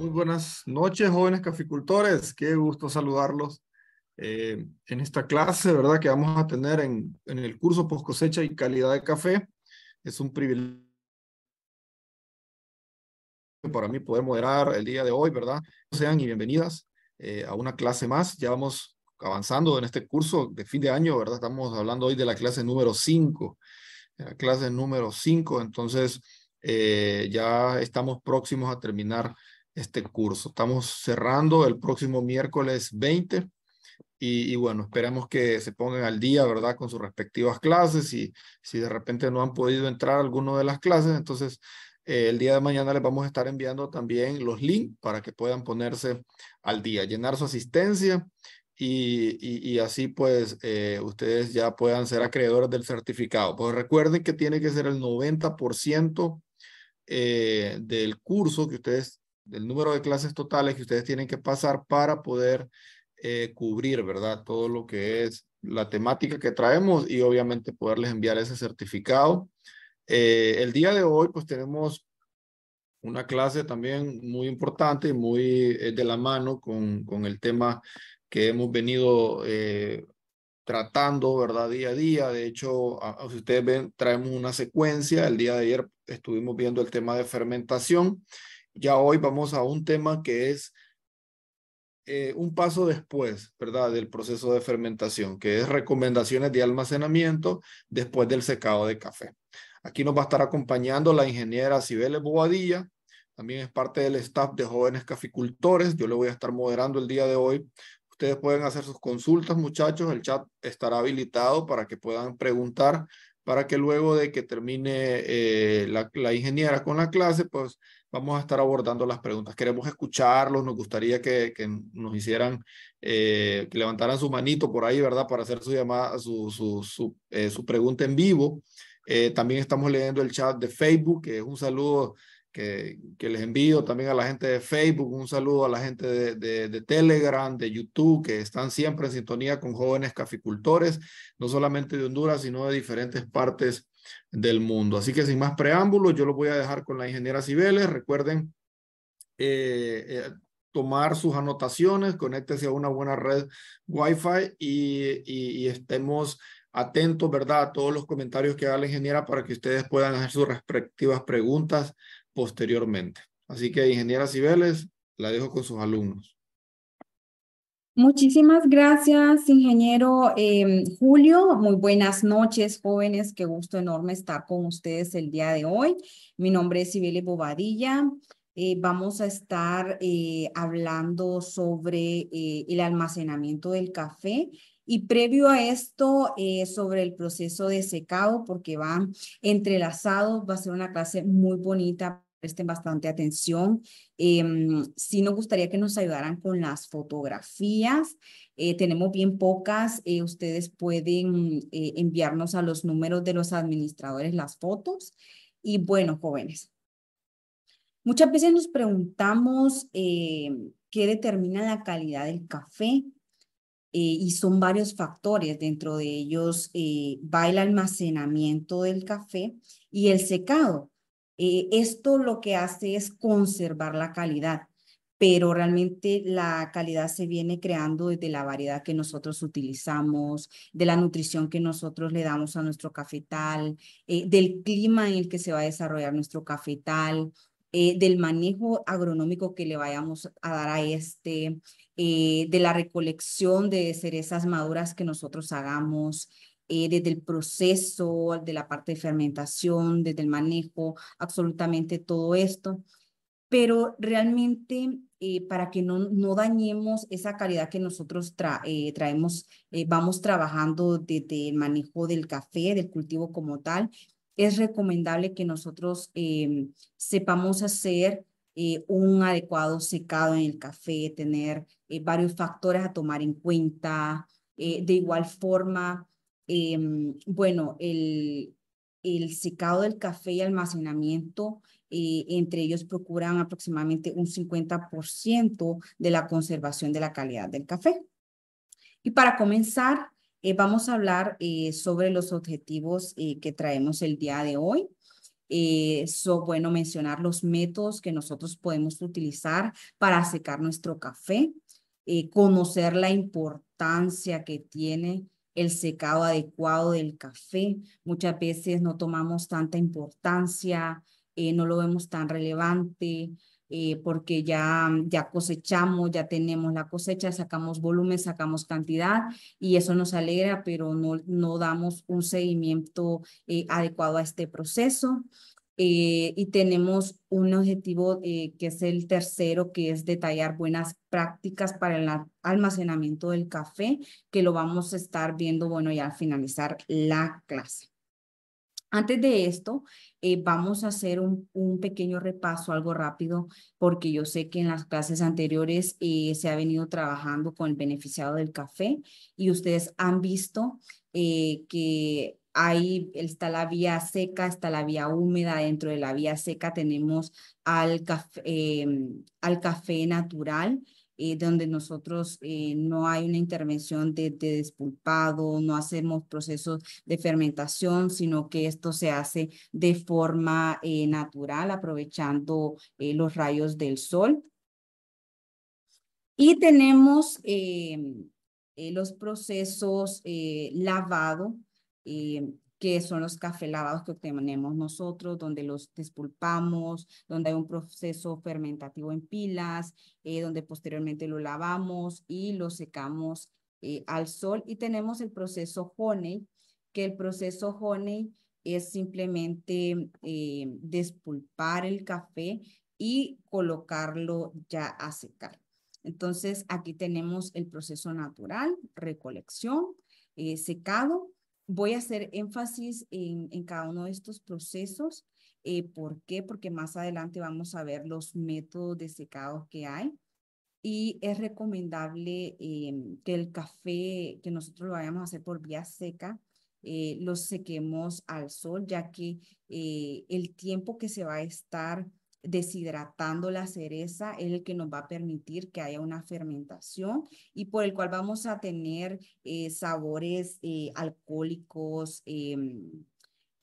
Muy buenas noches, jóvenes caficultores. Qué gusto saludarlos eh, en esta clase, ¿verdad? Que vamos a tener en, el curso post cosecha y calidad de café. Es un privilegio para mí poder moderar el día de hoy, ¿verdad? Sean y bienvenidas eh, a una clase más. Ya vamos avanzando en este curso de fin de año, ¿verdad? Estamos hablando hoy de la clase número 5, la clase número 5, entonces eh, ya estamos próximos a terminar este curso. Estamos cerrando el próximo miércoles 20 y, bueno, esperamos que se pongan al día, ¿verdad? Con sus respectivas clases y si de repente no han podido entrar a alguna de las clases, entonces eh, el día de mañana les vamos a estar enviando también los links para que puedan ponerse al día, llenar su asistencia y, y, así pues eh, ustedes ya puedan ser acreedores del certificado. Pues recuerden que tiene que ser el 90% eh, del curso que ustedes del número de clases totales que ustedes tienen que pasar para poder eh, cubrir, ¿verdad? Todo lo que es la temática que traemos y obviamente poderles enviar ese certificado. Eh, el día de hoy, pues tenemos una clase también muy importante y muy eh, de la mano con, con, el tema que hemos venido tratando, ¿verdad? Día a día. De hecho, si ustedes ven, traemos una secuencia. El día de ayer estuvimos viendo el tema de fermentación. Ya hoy vamos a un tema que es eh, un paso después, ¿verdad? Del proceso de fermentación, que es recomendaciones de almacenamiento después del secado de café. Aquí nos va a estar acompañando la ingeniera Cibele Bobadilla, también es parte del staff de jóvenes caficultores. Yo le voy a estar moderando el día de hoy. Ustedes pueden hacer sus consultas, muchachos. El chat estará habilitado para que puedan preguntar para que luego de que termine eh, la, ingeniera con la clase, pues vamos a estar abordando las preguntas. Queremos escucharlos, nos gustaría que, nos hicieran, eh, que levantaran su manito por ahí, ¿verdad? Para hacer su llamada, su, su, su eh, pregunta en vivo. también estamos leyendo el chat de Facebook, que es un saludo que, les envío también a la gente de Facebook, un saludo a la gente de, de, Telegram, de YouTube, que están siempre en sintonía con jóvenes caficultores, no solamente de Honduras, sino de diferentes partes del mundo. Así que sin más preámbulos, yo lo voy a dejar con la ingeniera Cibeles. Recuerden eh, eh, tomar sus anotaciones, conéctese a una buena red Wi-Fi y, y, y estemos atentos, ¿verdad?, a todos los comentarios que haga la ingeniera para que ustedes puedan hacer sus respectivas preguntas posteriormente. Así que, ingeniera Cibeles, la dejo con sus alumnos. Muchísimas gracias, ingeniero eh, Julio. Muy buenas noches, jóvenes. Qué gusto enorme estar con ustedes el día de hoy. Mi nombre es Cibeles Bobadilla. Eh, vamos a estar eh, hablando sobre el almacenamiento del café y previo a esto, eh, sobre el proceso de secado, porque va entrelazado, va a ser una clase muy bonita presten bastante atención. Eh, sí nos gustaría que nos ayudaran con las fotografías. Eh, tenemos bien pocas. Eh, ustedes pueden enviarnos a los números de los administradores las fotos. Y bueno, jóvenes, muchas veces nos preguntamos qué determina la calidad del café. Eh, y son varios factores, dentro de ellos eh, va el almacenamiento del café y el secado. Eh, esto lo que hace es conservar la calidad, pero realmente la calidad se viene creando desde la variedad que nosotros utilizamos, de la nutrición que nosotros le damos a nuestro cafetal, del clima en el que se va a desarrollar nuestro cafetal, eh, del manejo agronómico que le vayamos a dar a este, eh, de la recolección de cerezas maduras que nosotros hagamos, eh, desde el proceso, de la parte de fermentación, desde el manejo, absolutamente todo esto. Pero realmente para que no, no dañemos esa calidad que nosotros traemos, vamos trabajando desde el manejo del café, del cultivo como tal, es recomendable que nosotros eh, sepamos hacer eh, un adecuado secado en el café, tener eh, varios factores a tomar en cuenta. de igual forma, em, bueno, el, secado del café y almacenamiento, entre ellos procuran aproximadamente un 50% de la conservación de la calidad del café. Y para comenzar, eh, vamos a hablar eh, sobre los objetivos eh, que traemos el día de hoy. Es bueno mencionar los métodos que nosotros podemos utilizar para secar nuestro café, conocer la importancia que tiene el secado adecuado del café. Muchas veces no tomamos tanta importancia, no lo vemos tan relevante, eh, porque mm, ya, cosechamos, ya tenemos la cosecha, sacamos volumen, sacamos cantidad y eso nos alegra, pero no, no damos un seguimiento eh, adecuado a este proceso. Eh, y tenemos un objetivo que es el tercero, que es detallar buenas prácticas para el almacenamiento del café, que lo vamos a estar viendo, bueno, ya al finalizar la clase. Antes de esto, eh, vamos a hacer un, pequeño repaso, algo rápido, porque yo sé que en las clases anteriores eh, se ha venido trabajando con el beneficiado del café y ustedes han visto eh, que ahí está la vía seca, está la vía húmeda. Dentro de la vía seca tenemos al em, café natural eh, donde nosotros eh, no hay una intervención de, despulpado, no hacemos procesos de fermentación, sino que esto se hace de forma eh, natural, aprovechando los rayos del sol. Y tenemos los procesos lavado, que son los café lavados que obtenemos nosotros, donde los despulpamos, donde hay un proceso fermentativo en pilas, eh, donde posteriormente lo lavamos y lo secamos eh, al sol. Y tenemos el proceso honey, que el proceso honey es simplemente eh, despulpar el café y colocarlo ya a secar. Entonces, aquí tenemos el proceso natural, recolección, secado, Voy a hacer énfasis en, cada uno de estos procesos. Eh, ¿Por qué? Porque más adelante vamos a ver los métodos de secado que hay y es recomendable em, que el café que nosotros lo vayamos a hacer por vía seca, eh, lo sequemos al sol, ya que eh, el tiempo que se va a estar deshidratando la cereza es el que nos va a permitir que haya una fermentación y por el cual vamos a tener eh, sabores eh, alcohólicos em,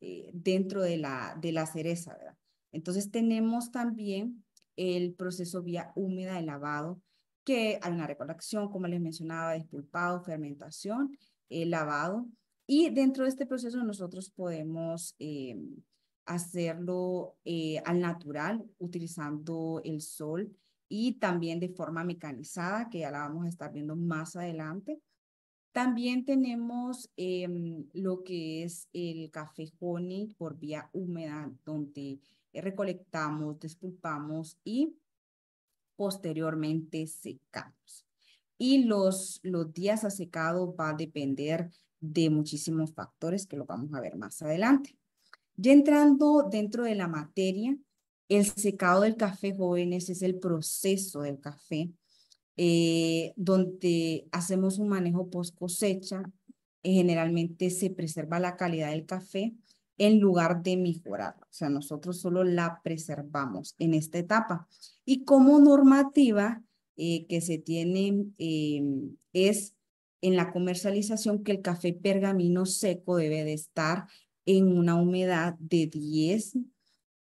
eh, dentro de la, de la cereza, ¿verdad? Entonces tenemos también el proceso vía húmeda de lavado, que hay una recolección, como les mencionaba, despulpado, fermentación, lavado. Y dentro de este proceso nosotros podemos em, hacerlo eh, al natural, utilizando el sol y también de forma mecanizada, que ya la vamos a estar viendo más adelante. También tenemos em, lo que es el café por vía húmeda, donde recolectamos, desculpamos y posteriormente secamos. Y los, los días a secado va a depender de muchísimos factores que lo vamos a ver más adelante. Ya entrando dentro de la materia, el secado del café, jóvenes, es el proceso del café, eh, donde hacemos un manejo post cosecha. Eh, generalmente se preserva la calidad del café en lugar de mejorar. O sea, nosotros solo la preservamos en esta etapa. Y como normativa eh, que se tiene es en la comercialización que el café pergamino seco debe de estar en una humedad de 10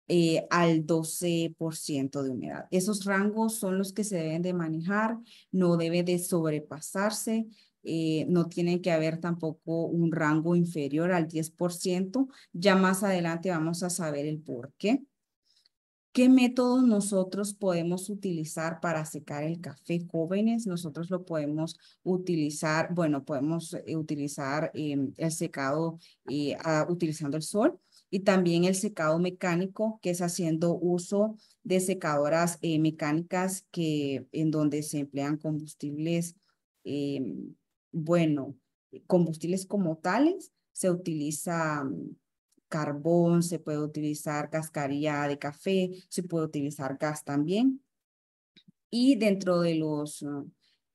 eh, al 12% de humedad. Esos rangos son los que se deben de manejar, no debe de sobrepasarse, eh, no tiene que haber tampoco un rango inferior al 10%. Ya más adelante vamos a saber el por qué. ¿Qué métodos nosotros podemos utilizar para secar el café jóvenes? Nosotros lo podemos utilizar, bueno, podemos eh, utilizar em, el secado eh, ah, utilizando el sol y también el secado mecánico, que es haciendo uso de secadoras eh, mecánicas que, en donde se emplean combustibles, em, bueno, combustibles como tales, se utiliza carbón, se puede utilizar cascarilla de café, se puede utilizar gas también. Y dentro, de los, ah,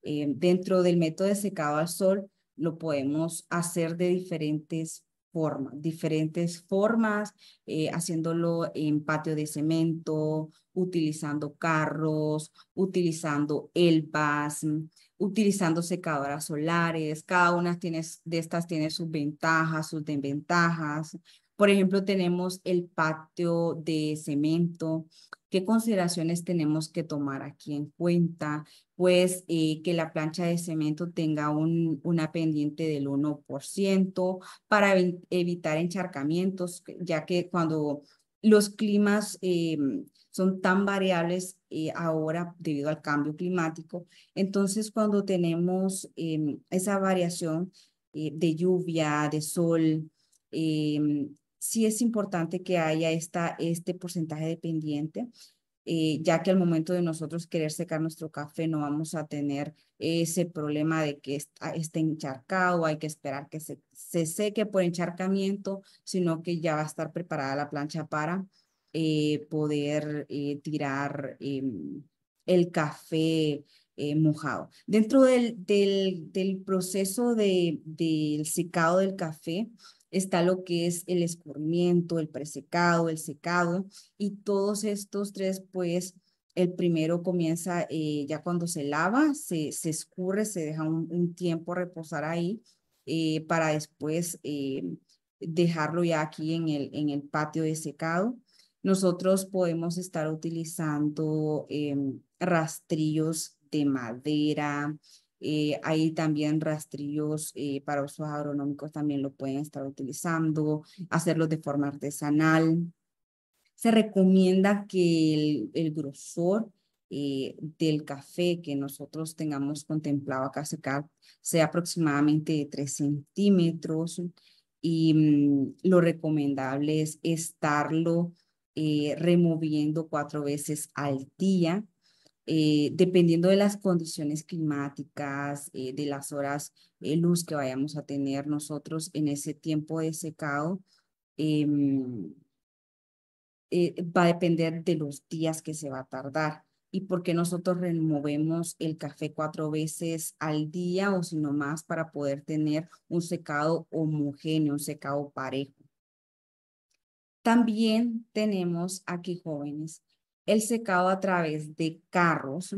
eh, dentro del método de secado al sol lo podemos hacer de diferentes formas, diferentes formas, eh, haciéndolo en patio de cemento, utilizando carros, utilizando elvas, mm, utilizando secadoras solares. Cada una tiene, de estas tiene sus ventajas, sus desventajas. Por ejemplo, tenemos el patio de cemento. ¿Qué consideraciones tenemos que tomar aquí en cuenta? Pues eh, que la plancha de cemento tenga una pendiente del 1% para evitar encharcamientos, ya que cuando los climas eh, son tan variables eh, ahora debido al cambio climático. Entonces, cuando tenemos esa variación de lluvia, de sol, sí es importante que haya esta, este porcentaje dependiente, pendiente, eh, ya que al momento de nosotros querer secar nuestro café no vamos a tener ese problema de que ah, esté encharcado, hay que esperar que se, seque por encharcamiento, sino que ya va a estar preparada la plancha para eh, poder eh, tirar em, el café mojado. Dentro del, proceso del secado del café, está lo que es el escurrimiento, el presecado, el secado, y todos estos tres, pues, el primero comienza eh, ya cuando se lava, se, se escurre, se deja un, tiempo reposar ahí eh, para después eh, dejarlo ya aquí en el, en el patio de secado. Nosotros podemos estar utilizando em, rastrillos de madera, eh, ahí también rastrillos eh, para usos agronómicos también lo pueden estar utilizando, hacerlos de forma artesanal. Se recomienda que el, grosor eh, del café que nosotros tengamos contemplado acá secar sea aproximadamente de 3 centímetros y mm, lo recomendable es estarlo eh, removiendo cuatro veces al día eh, dependiendo de las condiciones climáticas, eh, de las horas de eh, luz que vayamos a tener nosotros en ese tiempo de secado, em, va a depender de los días que se va a tardar y porque nosotros removemos el café cuatro veces al día o si no más para poder tener un secado homogéneo, un secado parejo. También tenemos aquí jóvenes el secado a través de carros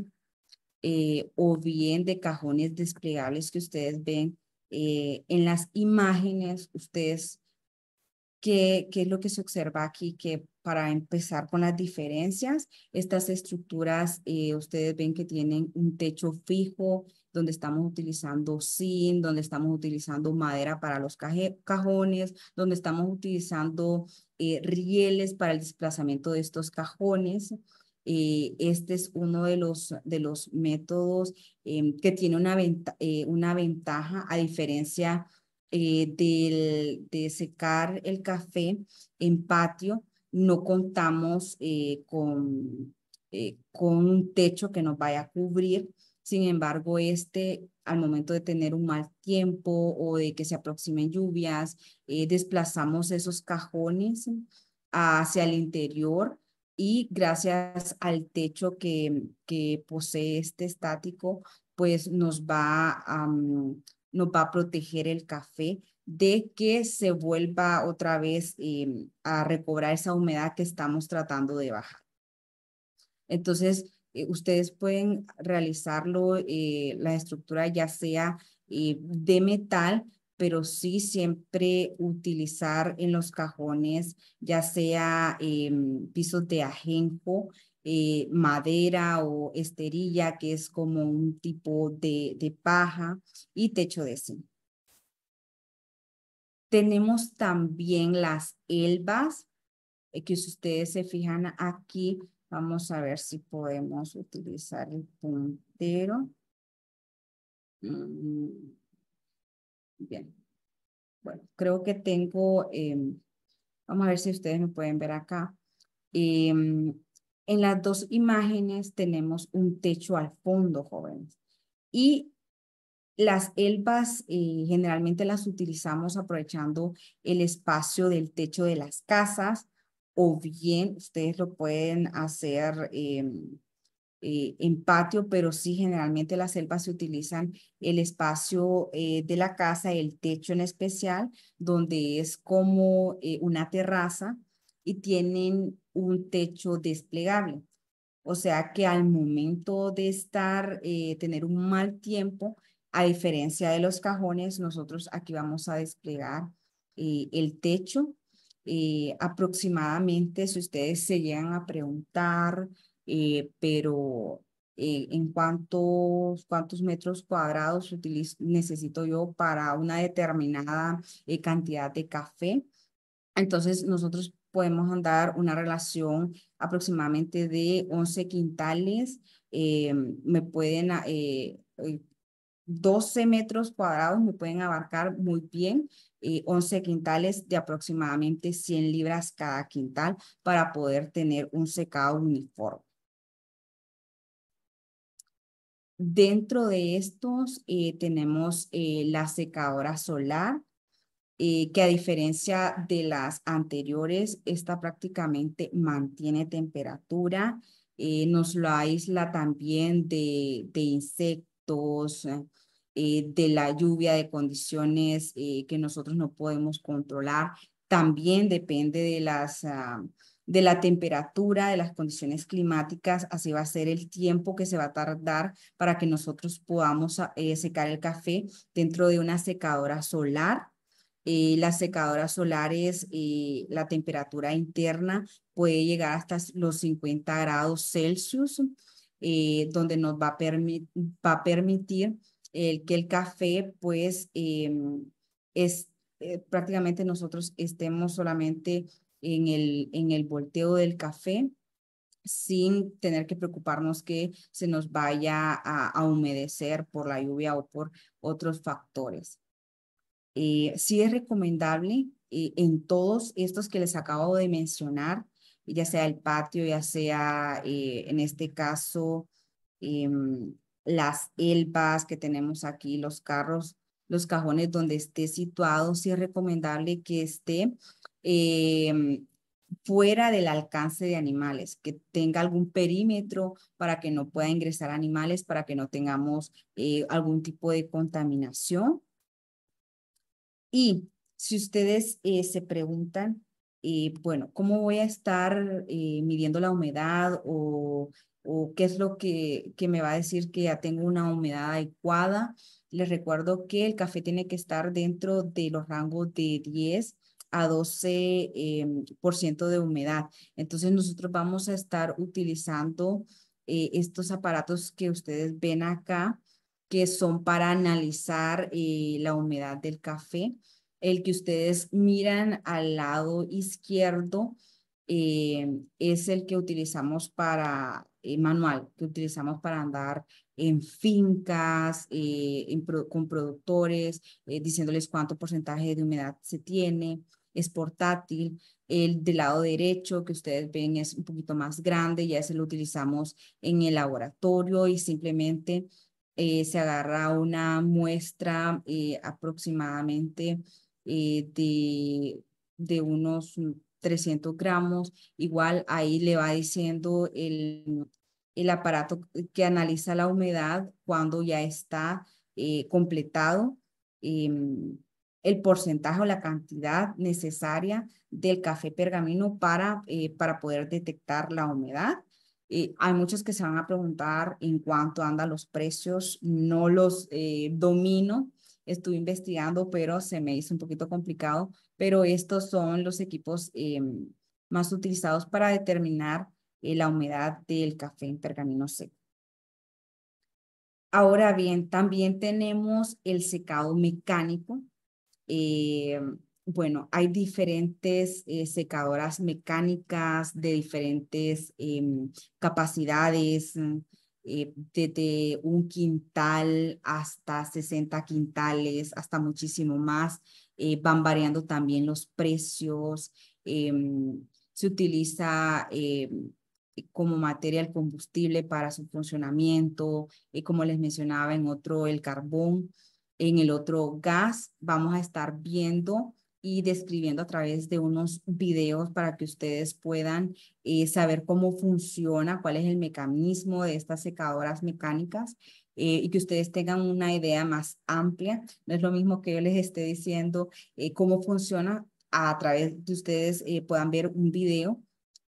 eh, o bien de cajones desplegables que ustedes ven eh, en las imágenes, ustedes, ¿qué, es lo que se observa aquí? Que para empezar con las diferencias, estas estructuras, eh, ustedes ven que tienen un techo fijo, donde estamos utilizando zinc, donde estamos utilizando madera para los cajones, donde estamos utilizando eh, rieles para el desplazamiento de estos cajones. Eh, este es uno de los, de los métodos em, que tiene una, eh, una ventaja a diferencia de secar el café en patio. No contamos con, con un techo que nos vaya a cubrir sin embargo, este al momento de tener un mal tiempo o de que se aproximen lluvias, eh, desplazamos esos cajones hacia el interior y gracias al techo que, posee este estático, pues nos va, mm, nos va a proteger el café de que se vuelva otra vez em, a recobrar esa humedad que estamos tratando de bajar. Entonces, eh, ustedes pueden realizarlo, eh, la estructura ya sea eh, de metal, pero sí siempre utilizar en los cajones, ya sea em, pisos de ajenjo, madera o esterilla, que es como un tipo de, paja, y techo de zinc. Tenemos también las elbas, que si ustedes se fijan aquí, Vamos a ver si podemos utilizar el puntero. Mm, bien. Bueno, creo que tengo, em, vamos a ver si ustedes me pueden ver acá. Em, en las dos imágenes tenemos un techo al fondo, jóvenes. Y las elvas eh, generalmente las utilizamos aprovechando el espacio del techo de las casas o bien ustedes lo pueden hacer em, eh, en patio, pero sí generalmente las selvas se utilizan el espacio eh, de la casa, el techo en especial, donde es como eh, una terraza y tienen un techo desplegable. O sea que al momento de estar, tener un mal tiempo, a diferencia de los cajones, nosotros aquí vamos a desplegar el techo eh, aproximadamente, si ustedes se llegan a preguntar, eh, pero eh, en cuántos, cuántos metros cuadrados necesito yo para una determinada cantidad de café. Entonces, nosotros podemos andar una relación aproximadamente de 11 quintales. me pueden 12 metros cuadrados me pueden abarcar muy bien 11 eh, quintales de aproximadamente 100 libras cada quintal para poder tener un secado uniforme. Dentro de estos eh, tenemos eh, la secadora solar, que a diferencia de las anteriores, esta prácticamente mantiene temperatura, nos lo aísla también de, de insectos eh, eh, de la lluvia, de condiciones eh, que nosotros no podemos controlar. También depende de las... Ah, de la temperatura, de las condiciones climáticas, así va a ser el tiempo que se va a tardar para que nosotros podamos ah, secar el café dentro de una secadora solar. Eh, las secadoras solares, la temperatura interna puede llegar hasta los 50 grados Celsius. Eh, donde nos va a, va permitir que el café, pues, em, es eh, prácticamente nosotros estemos solamente en el, en el volteo del café sin tener que preocuparnos que se nos vaya a, humedecer por la lluvia o por otros factores. Eh, sí es recomendable en todos estos que les acabo de mencionar ya sea el patio, ya sea eh, en este caso em, las elvas que tenemos aquí, los carros, los cajones donde esté situado, sí es recomendable que esté em, fuera del alcance de animales, que tenga algún perímetro para que no pueda ingresar animales, para que no tengamos eh, algún tipo de contaminación. Y si ustedes eh, se preguntan bueno, ¿cómo voy a estar eh, midiendo la humedad o, qué es lo que, me va a decir que ya tengo una humedad adecuada? Les recuerdo que el café tiene que estar dentro de los rangos de 10 a 12% em, ciento de humedad. Entonces nosotros vamos a estar utilizando eh, estos aparatos que ustedes ven acá, que son para analizar eh, la humedad del café el que ustedes miran al lado izquierdo eh, es el que utilizamos para eh, manual, que utilizamos para andar en fincas, eh, con productores, diciéndoles cuánto porcentaje de humedad se tiene, es portátil. El del lado derecho que ustedes ven es un poquito más grande, ya ese lo utilizamos en el laboratorio y simplemente se agarra una muestra aproximadamente eh, de, unos 300 gramos, igual ahí le va diciendo el, aparato que analiza la humedad cuando ya está eh, completado em, el porcentaje o la cantidad necesaria del café pergamino para, eh, para poder detectar la humedad. hay muchos que se van a preguntar en cuánto andan los precios, no los domino, estuve investigando, pero se me hizo un poquito complicado, pero estos son los equipos eh, más utilizados para determinar eh, la humedad del café en pergamino seco. Ahora bien, también tenemos el secado mecánico. Eh, bueno, hay diferentes secadoras mecánicas de diferentes em, capacidades, desde eh, un quintal hasta 60 quintales, hasta muchísimo más. Eh, van variando también los precios. Em, se utiliza em, como material combustible para su funcionamiento. Y eh, como les mencionaba en otro, el carbón. En el otro gas, vamos a estar viendo y describiendo a través de unos videos para que ustedes puedan eh, saber cómo funciona, cuál es el mecanismo de estas secadoras mecánicas eh, y que ustedes tengan una idea más amplia. No es lo mismo que yo les esté diciendo eh, cómo funciona a través de ustedes puedan ver un video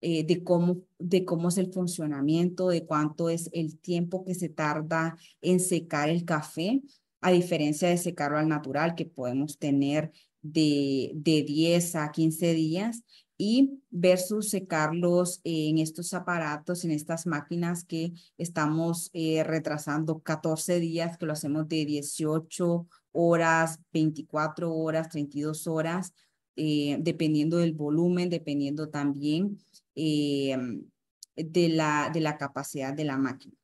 de, cómo, de cómo es el funcionamiento, de cuánto es el tiempo que se tarda en secar el café, a diferencia de secarlo al natural, que podemos tener de, de 10 a 15 días y versus secarlos en estos aparatos, en estas máquinas que estamos eh, retrasando 14 días, que lo hacemos de 18 horas, 24 horas, 32 horas, eh, dependiendo del volumen, dependiendo también eh, de, la, de la capacidad de la máquina.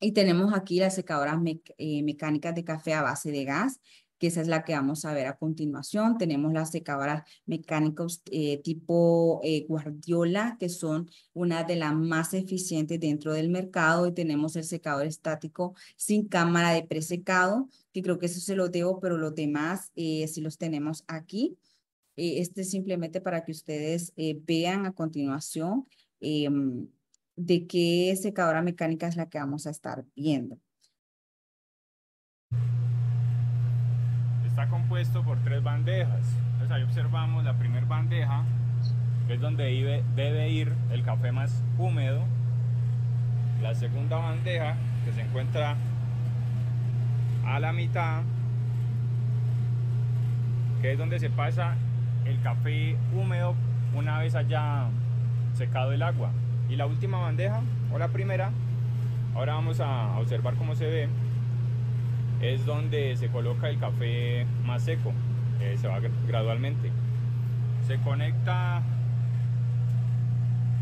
Y tenemos aquí las secadoras mecánicas de café a base de gas que esa es la que vamos a ver a continuación. Tenemos las secadoras mecánicas eh, tipo eh, Guardiola, que son una de las más eficientes dentro del mercado y tenemos el secador estático sin cámara de presecado, que creo que eso se lo debo, pero los demás eh, sí los tenemos aquí. este es simplemente para que ustedes vean a continuación em, de qué secadora mecánica es la que vamos a estar viendo. compuesto por tres bandejas. Entonces ahí observamos la primera bandeja, que es donde debe ir el café más húmedo. La segunda bandeja, que se encuentra a la mitad, que es donde se pasa el café húmedo una vez haya secado el agua. Y la última bandeja, o la primera, ahora vamos a observar cómo se ve es donde se coloca el café más seco, eh, se va gradualmente. Se conecta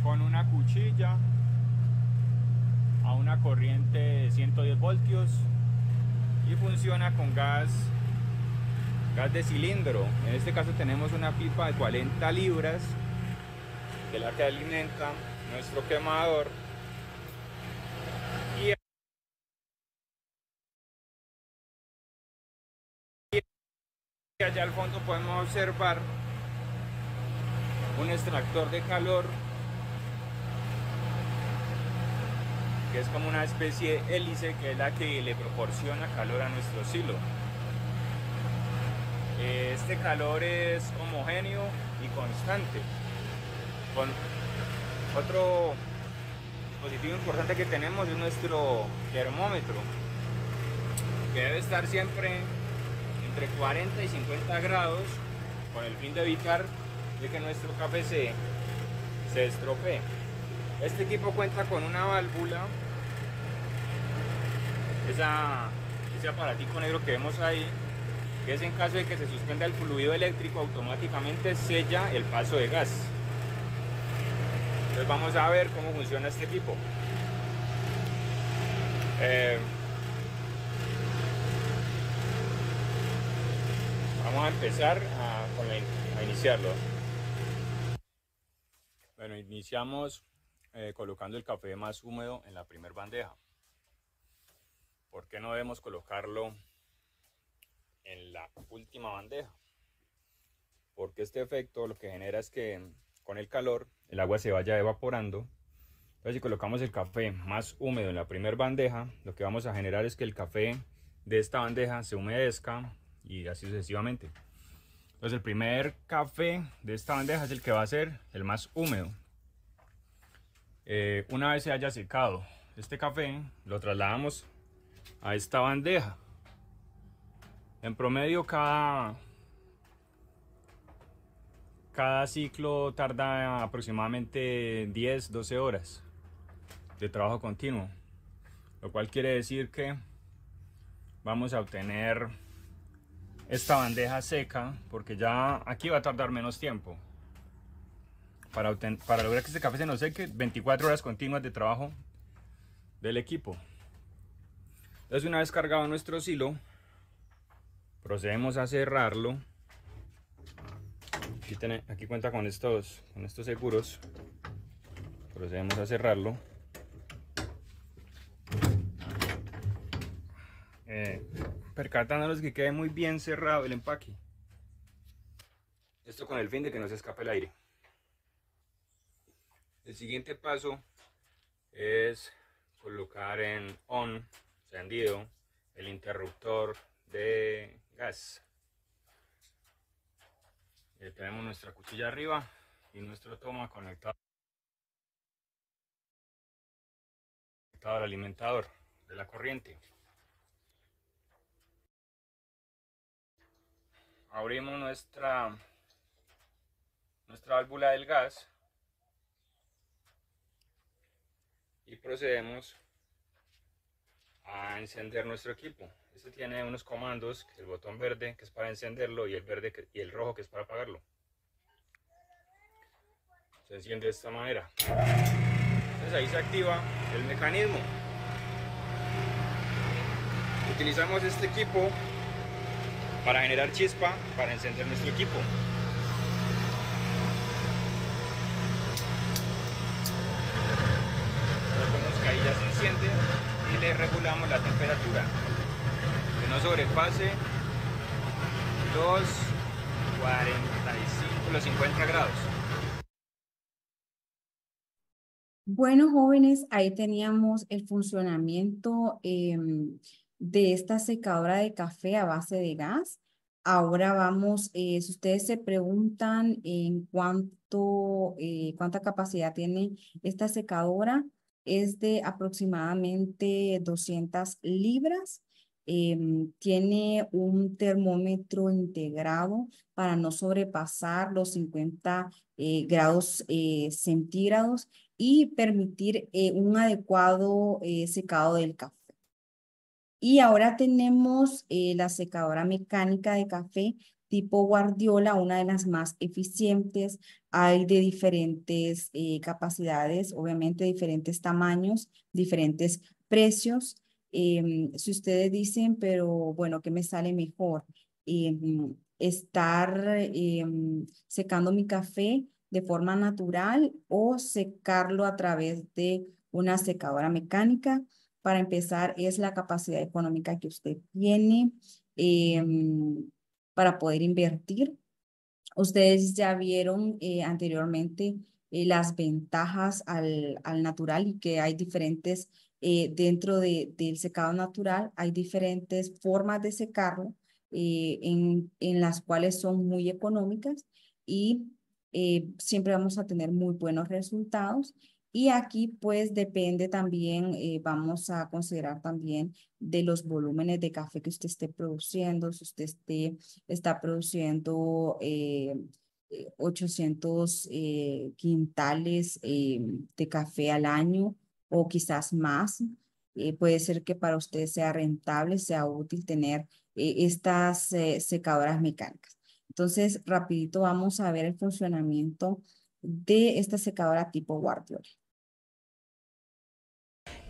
con una cuchilla a una corriente de 110 voltios y funciona con gas gas de cilindro en este caso tenemos una pipa de 40 libras de la que alimenta nuestro quemador al fondo podemos observar un extractor de calor que es como una especie de hélice que es la que le proporciona calor a nuestro silo. Este calor es homogéneo y constante. otro dispositivo importante que tenemos es nuestro termómetro, que debe estar siempre 40 y 50 grados con el fin de evitar de que nuestro café se, se estropee. Este equipo cuenta con una válvula, esa, ese aparatico negro que vemos ahí, que es en caso de que se suspenda el fluido eléctrico automáticamente sella el paso de gas. Entonces vamos a ver cómo funciona este equipo. Eh, Vamos a empezar a, iniciarlo. Bueno, iniciamos eh, colocando el café más húmedo en la primera bandeja. ¿Por qué no debemos colocarlo en la última bandeja? Porque este efecto lo que genera es que con el calor el agua se vaya evaporando. Entonces si colocamos el café más húmedo en la primera bandeja, lo que vamos a generar es que el café de esta bandeja se humedezca y así sucesivamente. Entonces el primer café de esta bandeja es el que va a ser el más húmedo. Eh, una vez se haya secado este café, lo trasladamos a esta bandeja. En promedio cada, cada ciclo tarda aproximadamente 10-12 horas de trabajo continuo. Lo cual quiere decir que vamos a obtener esta bandeja seca porque ya aquí va a tardar menos tiempo. Para, para lograr que este café se nos seque, 24 horas continuas de trabajo del equipo. Entonces una vez cargado nuestro silo, procedemos a cerrarlo. Aquí, aquí cuenta con estos, con estos seguros. Procedemos a cerrarlo. Eh, percatándonos que quede muy bien cerrado el empaque. Esto con el fin de que no se escape el aire. El siguiente paso es colocar en on, encendido, el interruptor de gas. tenemos nuestra cuchilla arriba y nuestro toma conectado al alimentador de la corriente. abrimos nuestra, nuestra válvula del gas y procedemos a encender nuestro equipo. Este tiene unos comandos, el botón verde que es para encenderlo y el verde y el rojo que es para apagarlo. Se enciende de esta manera. Entonces ahí se activa el mecanismo. Utilizamos este equipo para generar chispa para encender nuestro equipo. Vemos que ahí ya se enciende y le regulamos la temperatura. Que no sobrepase los 45, 50 grados. Bueno, jóvenes, ahí teníamos el funcionamiento. Em, de esta secadora de café a base de gas. Ahora vamos, eh, si ustedes se preguntan en cuánto, eh, cuánta capacidad tiene esta secadora, es de aproximadamente 200 libras. Em, tiene un termómetro integrado para no sobrepasar los 50 eh, grados centígrados y permitir un adecuado secado del café. Y ahora tenemos eh, la secadora mecánica de café tipo Guardiola, una de las más eficientes. Hay de diferentes eh, capacidades, obviamente diferentes tamaños, diferentes precios. Em, si ustedes dicen, pero bueno, ¿qué me sale mejor? Em, estar em, secando mi café de forma natural o secarlo a través de una secadora mecánica para empezar, es la capacidad económica que usted tiene em, para poder invertir. Ustedes ya vieron eh, anteriormente eh, las ventajas al, natural y que hay diferentes, eh, dentro del secado natural, hay diferentes formas de secarlo en, las cuales son muy económicas y siempre vamos a tener muy buenos resultados y aquí pues depende también, eh, vamos a considerar también de los volúmenes de café que usted esté produciendo, si usted esté, está produciendo 800 eh, eh, quintales de café al año o quizás más, puede ser que para usted sea rentable, sea útil tener estas secadoras mecánicas. Entonces, rapidito vamos a ver el funcionamiento de esta secadora tipo guardiola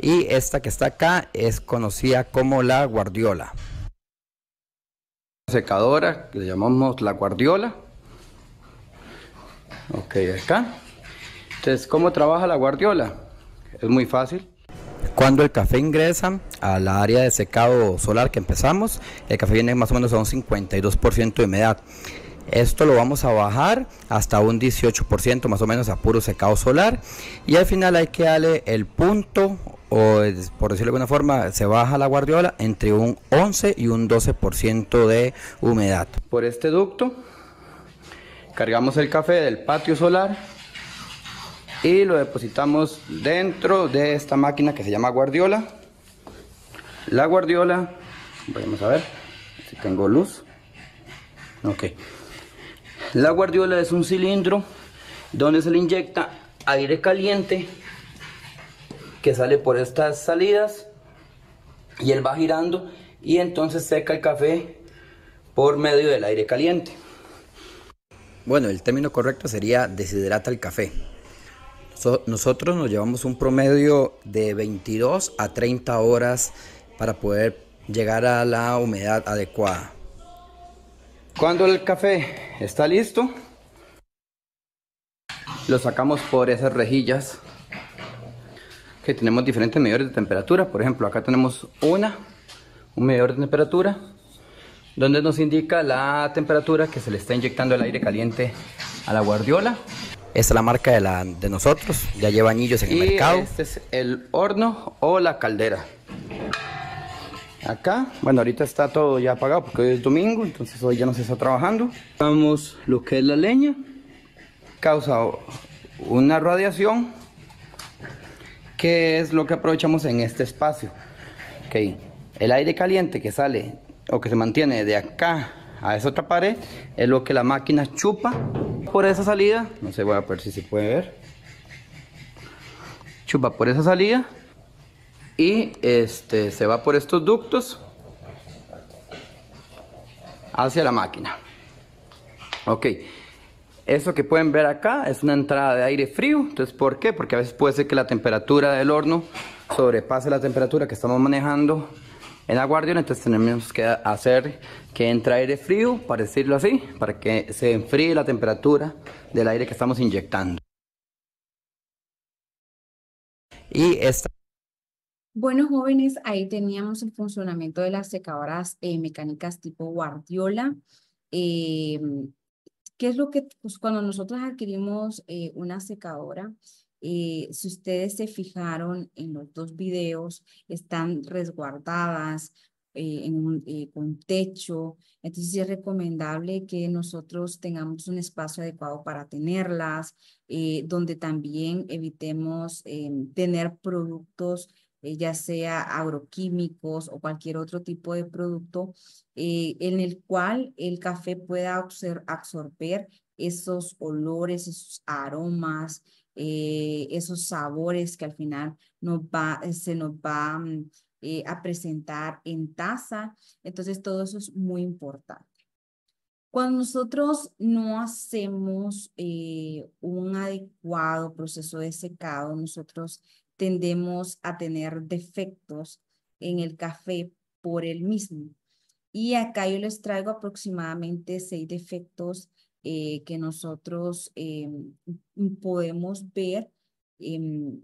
y esta que está acá es conocida como la guardiola. Secadora, que le llamamos la guardiola. Ok, acá. Entonces, ¿cómo trabaja la guardiola? Es muy fácil. Cuando el café ingresa a la área de secado solar que empezamos, el café viene más o menos a un 52% de humedad. Esto lo vamos a bajar hasta un 18% más o menos a puro secado solar. Y al final hay que darle el punto o eh, por decirlo de alguna forma, se baja la guardiola entre un 11 y un 12% de humedad. Por este ducto cargamos el café del patio solar y lo depositamos dentro de esta máquina que se llama guardiola. La guardiola, vamos a ver si tengo luz. Ok. La guardiola es un cilindro donde se le inyecta aire caliente que sale por estas salidas y él va girando y entonces seca el café por medio del aire caliente. Bueno, el término correcto sería deshidrata el café. Nosotros nos llevamos un promedio de 22 a 30 horas para poder llegar a la humedad adecuada. Cuando el café está listo, lo sacamos por esas rejillas que tenemos diferentes medidores de temperatura. Por ejemplo, acá tenemos una, un medidor de temperatura, donde nos indica la temperatura que se le está inyectando el aire caliente a la guardiola. Esta es la marca de, la, de nosotros, ya lleva anillos en el mercado. Este es el horno o la caldera. Acá, bueno, ahorita está todo ya apagado porque hoy es domingo, entonces hoy ya no se está trabajando. Vamos lo que es la leña, causa una radiación ¿Qué es lo que aprovechamos en este espacio? Okay. El aire caliente que sale o que se mantiene de acá a esa otra pared es lo que la máquina chupa por esa salida. No sé, voy a ver si se puede ver. Chupa por esa salida y este se va por estos ductos hacia la máquina. Ok. Eso que pueden ver acá es una entrada de aire frío. Entonces, ¿por qué? Porque a veces puede ser que la temperatura del horno sobrepase la temperatura que estamos manejando en la guardiola. Entonces, tenemos que hacer que entre aire frío, para decirlo así, para que se enfríe la temperatura del aire que estamos inyectando. Y esta. Bueno, jóvenes, ahí teníamos el funcionamiento de las secadoras eh, mecánicas tipo Guardiola. Eh, ¿Qué es lo que, pues cuando nosotros adquirimos eh, una secadora, eh, si ustedes se fijaron en los dos videos, están resguardadas eh, en un, con techo, entonces es recomendable que nosotros tengamos un espacio adecuado para tenerlas, donde también evitemos em, tener productos eh, ya sea agroquímicos o cualquier otro tipo de producto, eh, en el cual el café pueda absorber esos olores, esos aromas, eh, esos sabores que al final nos va, se nos va mm, a presentar en taza. Entonces, todo eso es muy importante. Cuando nosotros no hacemos un adecuado proceso de secado, nosotros tendemos a tener defectos en el café por el mismo. Y acá yo les traigo aproximadamente seis defectos eh, que nosotros eh, podemos ver em,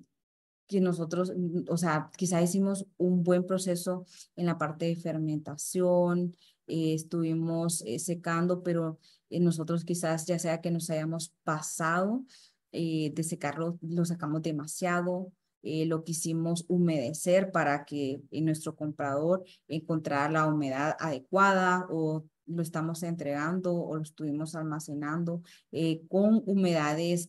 que nosotros, o sea, quizá hicimos un buen proceso en la parte de fermentación, eh, estuvimos secando, pero nosotros quizás ya sea que nos hayamos pasado de secarlo, lo sacamos demasiado eh, lo quisimos humedecer para que eh, nuestro comprador encontrara la humedad adecuada o lo estamos entregando o lo estuvimos almacenando eh, con humedades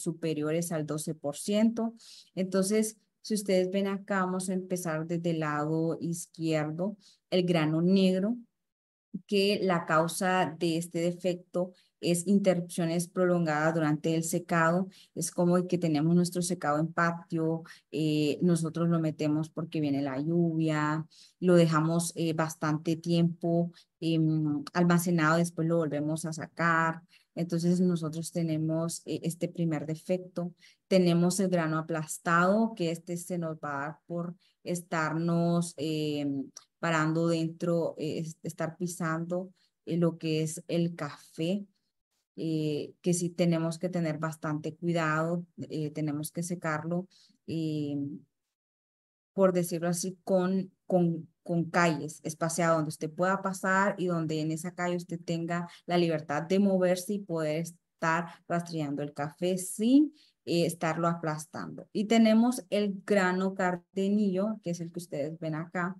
superiores al 12%. Entonces, si ustedes ven acá, vamos a empezar desde el lado izquierdo, el grano negro, que la causa de este defecto es interrupciones prolongadas durante el secado, es como que tenemos nuestro secado en patio, eh, nosotros lo metemos porque viene la lluvia, lo dejamos eh, bastante tiempo em, almacenado, después lo volvemos a sacar. Entonces nosotros tenemos eh, este primer defecto, tenemos el grano aplastado, que este se nos va a dar por estarnos em, parando dentro, estar pisando lo que es el café eh, que sí tenemos que tener bastante cuidado, eh, tenemos que secarlo, eh, por decirlo así, con, con, con calles espaciado donde usted pueda pasar y donde en esa calle usted tenga la libertad de moverse y poder estar rastreando el café sin estarlo aplastando. Y tenemos el grano cardenillo, que es el que ustedes ven acá,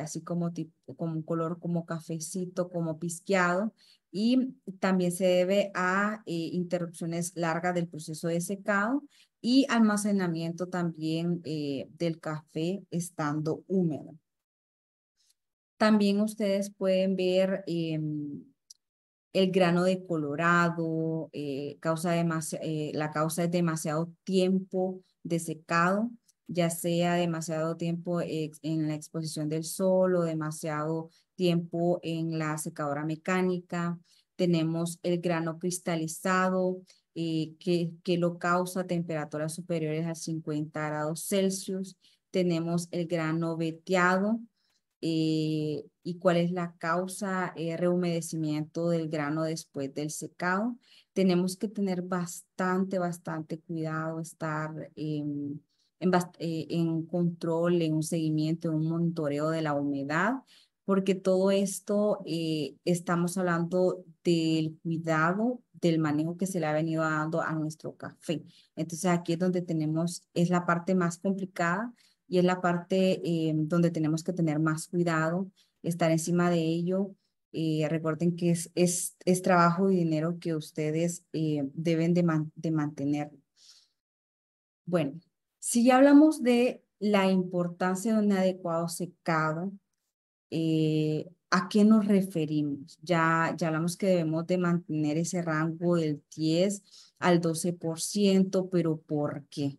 así como, tipo, como un color como cafecito, como pisqueado y también se debe a eh, interrupciones largas del proceso de secado y almacenamiento también eh, del café estando húmedo. También ustedes pueden ver em, el grano decolorado, colorado, eh, causa la causa es demasiado tiempo de secado, ya sea demasiado tiempo en la exposición del sol o demasiado tiempo en la secadora mecánica, tenemos el grano cristalizado, eh, que, que, lo causa temperaturas superiores a 50 grados Celsius, tenemos el grano veteado, eh, y cuál es la causa, eh, rehumedecimiento del grano después del secado. Tenemos que tener bastante, bastante cuidado, estar en, en, eh, control, en un seguimiento, en un monitoreo de la humedad porque todo esto eh, estamos hablando del cuidado, del manejo que se le ha venido dando a nuestro café. Entonces aquí es donde tenemos, es la parte más complicada y es la parte eh, donde tenemos que tener más cuidado, estar encima de ello. Eh, recuerden que es, es, trabajo y dinero que ustedes deben de, de mantener. Bueno, si ya hablamos de la importancia de un adecuado secado, eh, ¿a qué nos referimos? Ya, ya hablamos que debemos de mantener ese rango del 10 al 12%, pero ¿por qué?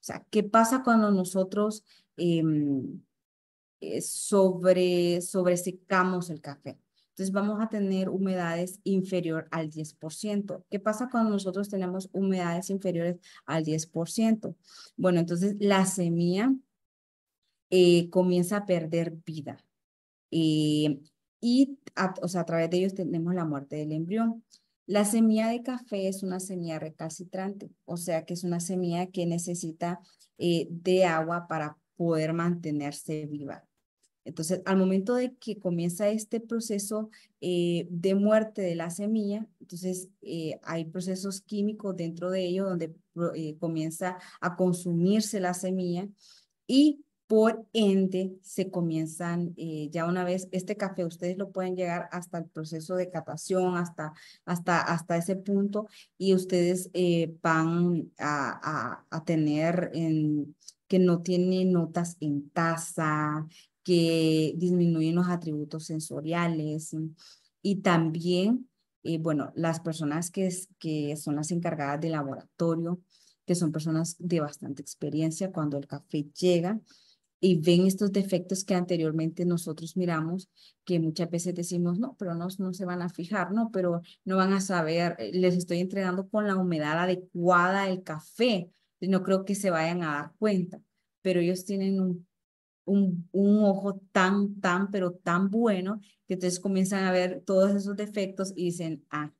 O sea, ¿qué pasa cuando nosotros em, eh, sobre, sobresecamos el café? Entonces vamos a tener humedades inferior al 10%. ¿Qué pasa cuando nosotros tenemos humedades inferiores al 10%? Bueno, entonces la semilla eh, comienza a perder vida. Eh, y a, través de ellos tenemos la muerte del embrión. La semilla de café es una semilla recalcitrante, o sea que es una semilla que necesita eh, de agua para poder mantenerse viva. Entonces, al momento de que comienza este proceso eh, de muerte de la semilla, entonces hay procesos químicos dentro de ello donde comienza a consumirse la semilla y por ende, se comienzan eh, ya una vez, este café ustedes lo pueden llegar hasta el proceso de catación, hasta, hasta, hasta ese punto, y ustedes eh, van a, tener que no tiene notas en taza, que disminuyen los atributos sensoriales y también, eh, bueno, las personas que, que son las encargadas del laboratorio, que son personas de bastante experiencia cuando el café llega, y ven estos defectos que anteriormente nosotros miramos, que muchas veces decimos, no, pero no, no se van a fijar, no, pero no van a saber, eh, les estoy entregando con la humedad adecuada el café, no creo que se vayan a dar cuenta, pero ellos tienen un, un, un ojo tan, tan, pero tan bueno, que entonces comienzan a ver todos esos defectos y dicen, ah,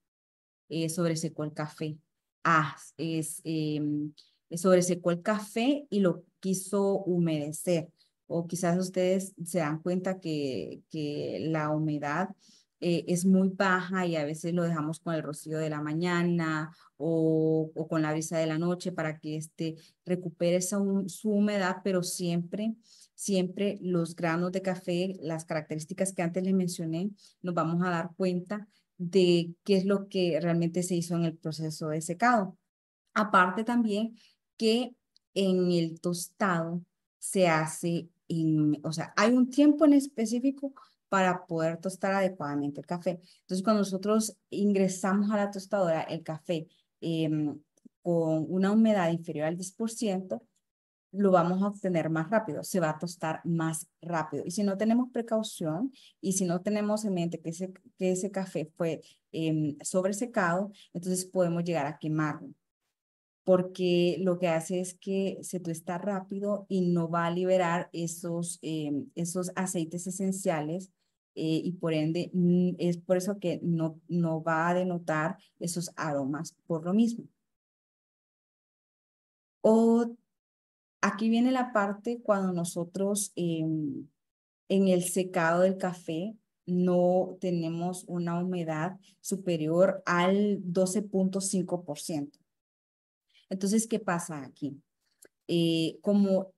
eh, sobresecó el café, ah, es... Em, eh, sobresecó el café y lo quiso humedecer. O quizás ustedes se dan cuenta que, que la humedad eh, es muy baja y a veces lo dejamos con el rocío de la mañana o, o con la brisa de la noche para que este recupere su humedad, pero siempre, siempre los granos de café, las características que antes les mencioné, nos vamos a dar cuenta de qué es lo que realmente se hizo en el proceso de secado. Aparte también que en el tostado se hace, o sea, hay un tiempo en específico para poder tostar adecuadamente el café. Entonces, cuando nosotros ingresamos a la tostadora el café em, con una humedad inferior al 10%, lo vamos a obtener más rápido, se va a tostar más rápido. Y si no tenemos precaución y si no tenemos en mente que ese, que ese café fue eh, sobresecado, entonces podemos llegar a quemarlo porque lo que hace es que se tuesta rápido y no va a liberar esos, em, esos aceites esenciales eh, y por ende mm, es por eso que no, va a denotar esos aromas por lo mismo. O aquí viene la parte cuando nosotros em, en el secado del café no tenemos una humedad superior al 12.5%. Entonces, ¿qué pasa aquí? Eh, como